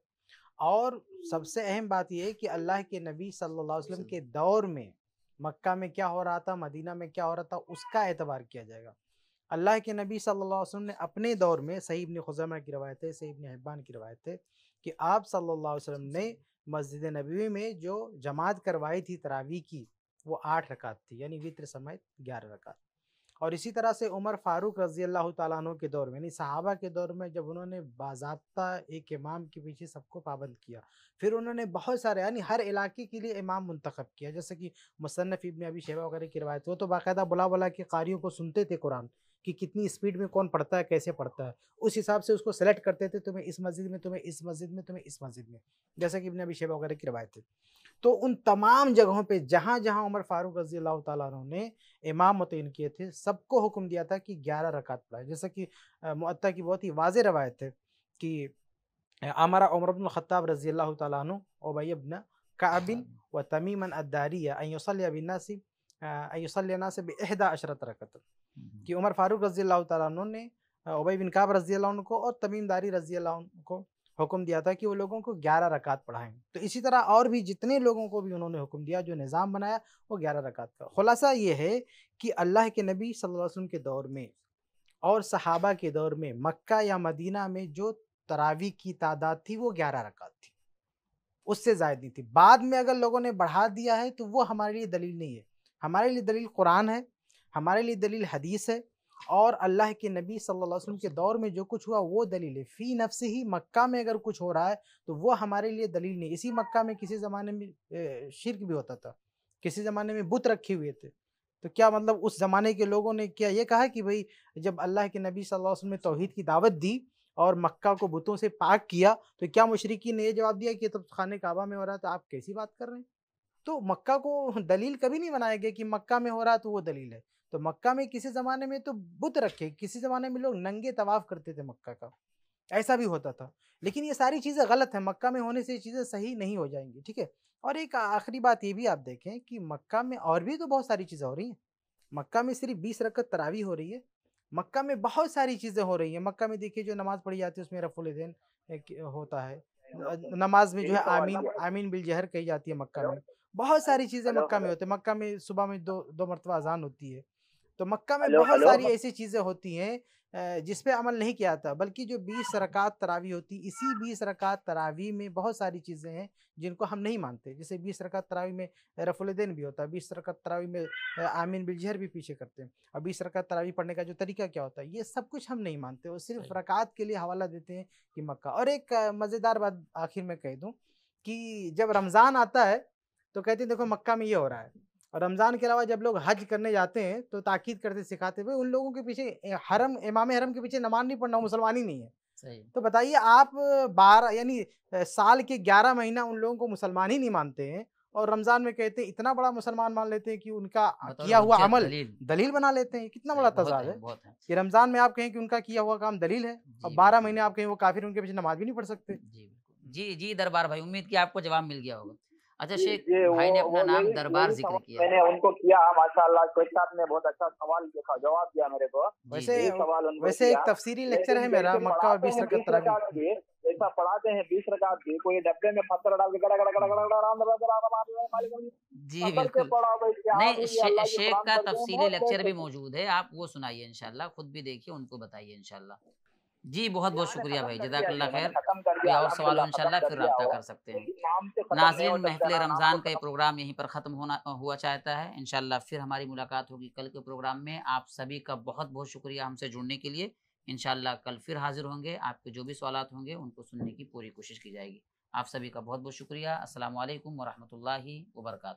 और सबसे अहम बात यह है कि अल्लाह के नबी सल्लल्लाहु अलैहि वसल्लम के दौर में मक्का में क्या हो रहा था मदीना में क्या हो रहा था उसका एतबार किया जाएगा अल्लाह के नबी सल्लल्लाहु अलैहि वसल्लम ने अपने दौर में सही इब्न खुजमा की रवायत है सही इब्न हिब्बान की रवायत है कि आप सल्लल्लाहु अलैहि वसल्लम ने मस्जिद नबी में जो जमात करवाई थी तरावी की वो आठ रकात थी यानी वित्र समय ग्यारह रकात और इसी तरह से उमर फारूक रजी अल्लाह तु के दौर में यानी सहाबा के दौर में जब उन्होंने बाबा एक इमाम के पीछे सबको पाबंद किया फिर उन्होंने बहुत सारे यानी हर इलाके के लिए इमाम मंतखब किया जैसे कि मुसनफ़ इबन अभी शेबा वगैरह की रवायत वो तो बाकायदा बुला बुला के कारियों को सुनते थे कुरान कि कितनी स्पीड में कौन पढ़ता है कैसे पढ़ता है उस हिसाब से उसको सेलेक्ट करते थे तुम्हें इस मस्जिद में तुम्हें इस मस्जिद में तुम्हें इस मस्जिद में जैसा कि इबन अभी शेबा वगैरह की रवायत थी तो उन तमाम जगहों पर जहाँ जहाँ उमर फारूक रजी अल्लाह तु ने इमाम मुतन किए थे सबको हुक्म दिया था कि ग्यारह रकात पढ़ाए जैसा कि मुत्ता की बहुत ही वाज रवायत है कि आमारा उमर ख़त्ताब रजी अल्लाह तु ओबैबन काबिन हाँ। व तमीमन अदारिया अयोसलबिन्नासिब से बेहदा अशरत रकत हम्म। कि उमर फारूक रजी अल्लाह तु ने उबई बिन काब रजी अल्लाह को और तमीम दारी रजी अल्लाह को हुक्म दिया था कि वो लोगों को ग्यारह रकात पढ़ाएं तो इसी तरह और भी जितने लोगों को भी उन्होंने हुक्म दिया जो निज़ाम बनाया वो ग्यारह रकात का खुलासा ये है कि अल्लाह के नबी सल्लल्लाहु अलैहि वसल्लम के दौर में और सहाबा के दौर में मक्का या मदीना में जो तरावी की तादाद थी वो ग्यारह रकात थी उससे जायद नहीं थी बाद में अगर लोगों ने बढ़ा दिया है तो वो हमारे लिए दलील नहीं है हमारे लिए दलील कुरान है हमारे लिए दलील हदीस है और अल्लाह के नबी सल्लल्लाहु अलैहि वसल्लम के दौर में जो कुछ हुआ वो दलील है फ़ी से ही मक्का में अगर कुछ हो रहा है तो वो हमारे लिए दलील नहीं इसी मक्का में किसी ज़माने में शिरक भी होता था किसी ज़माने में बुत रखे हुए थे तो क्या मतलब उस ज़माने के लोगों ने क्या ये कहा कि भाई जब अल्लाह के नबी सल्लल्लाहु अलैहि वसल्लम ने तोहद की दावत दी और मक्का को बुतों से पाक किया तो क्या मुशरकी ने यह जवाब दिया कि तब तो खाना काबा में हो रहा था तो आप कैसी बात कर रहे हैं तो मक्का को [laughs] दलील कभी नहीं बनाया गया कि मक्का में हो रहा तो वो दलील है तो मक्का में किसी ज़माने में तो बुत रखे किसी ज़माने में लोग नंगे तवाफ़ करते थे मक्का का ऐसा भी होता था लेकिन ये सारी चीज़ें गलत हैं मक्का में होने से ये चीज़ें सही नहीं हो जाएंगी ठीक है और एक आखिरी बात ये भी आप देखें कि मक्का में और भी तो बहुत सारी चीज़ें हो रही हैं मक्का में सिर्फ बीस रकत तरावी हो रही है मक्का में बहुत सारी चीज़ें हो रही हैं मक्का में देखिए जो नमाज़ पढ़ी जाती है उसमें रफुल होता है नमाज में जो है तो आमीन आमीन बिल जहर कही जाती है मक्का में बहुत सारी चीजें मक्का में होती है मक्का में सुबह में दो दो मरतबा अजान होती है तो मक्का में बहुत सारी ऐसी चीज़ें होती हैं जिस पे अमल नहीं किया जाता बल्कि जो बीस रकात तरावी होती इसी बीस रकात तरावी में बहुत सारी चीज़ें हैं जिनको हम नहीं मानते जैसे बीस रकात तरावी में रफुलदेन भी होता है बीस रकात तरावी में आमीन बिलजहर भी पीछे करते हैं और बीस रकात तरावी पढ़ने का जो तरीका क्या होता है ये सब कुछ हम नहीं मानते और सिर्फ रकात के लिए हवाला देते हैं कि मक्का और एक मज़ेदार बात आखिर में कह दूँ कि जब रमज़ान आता है तो कहते हैं देखो मक्का में ये हो रहा है और रमज़ान के अलावा जब लोग हज करने जाते हैं तो ताकीद करते सिखाते हुए उन लोगों के पीछे हरम इमाम हरम के पीछे नमाज नहीं पढ़ना मुसलमान ही नहीं है तो बताइए आप बारह यानी साल के ग्यारह महीना उन लोगों को मुसलमान ही नहीं मानते हैं और रमजान में कहते हैं इतना बड़ा मुसलमान मान लेते हैं कि उनका मतलब किया हुआ अमल दलील, दलील बना लेते हैं कितना बड़ा तजाद है, है कि रमजान में आप कहें कि उनका किया हुआ काम दलील है और बारह महीने आप कहें वो काफिर उनके पीछे नमाज भी नहीं पढ़ सकते जी जी जी दरबार भाई उम्मीद की आपको जवाब मिल गया होगा अच्छा शेख भाई ने अपना नाम दरबार जिक्र किया मैंने उनको किया माशाल्लाह शेख साहब ने बहुत अच्छा सवाल देखा जवाब दिया मेरे को वैसे सवाल वैसे एक तफसीरी लेक्चर है मेरा मक्का और बीस रकात तरावी ऐसा पढ़ाते हैं बीस रकात की कोई डब्बे में पत्थर डाल के गड़ा गड़ा गड़ा गड़ा गड़ा जी बिल्कुल नहीं शेख का तफसीली लेक्चर भी मौजूद है आप वो सुनाइए इंशाल्लाह खुद भी देखिए उनको बताइए इंशाल्लाह जी बहुत बहुत शुक्रिया भाई जदाकल्ला खैर कोई और सवाल इंशाल्लाह फिर रब्ता कर सकते हैं नाजरीन महफिल रमज़ान का ये प्रोग्राम यहीं पर ख़त्म होना हुआ चाहता है इनशाला फिर हमारी मुलाकात होगी कल के प्रोग्राम में आप सभी का बहुत बहुत शुक्रिया हमसे जुड़ने के लिए इनशाला कल फिर हाजिर होंगे आपके जो भी सवाल होंगे उनको सुनने की पूरी कोशिश की जाएगी आप सभी का बहुत बहुत शुक्रिया असल वरहमल वर्का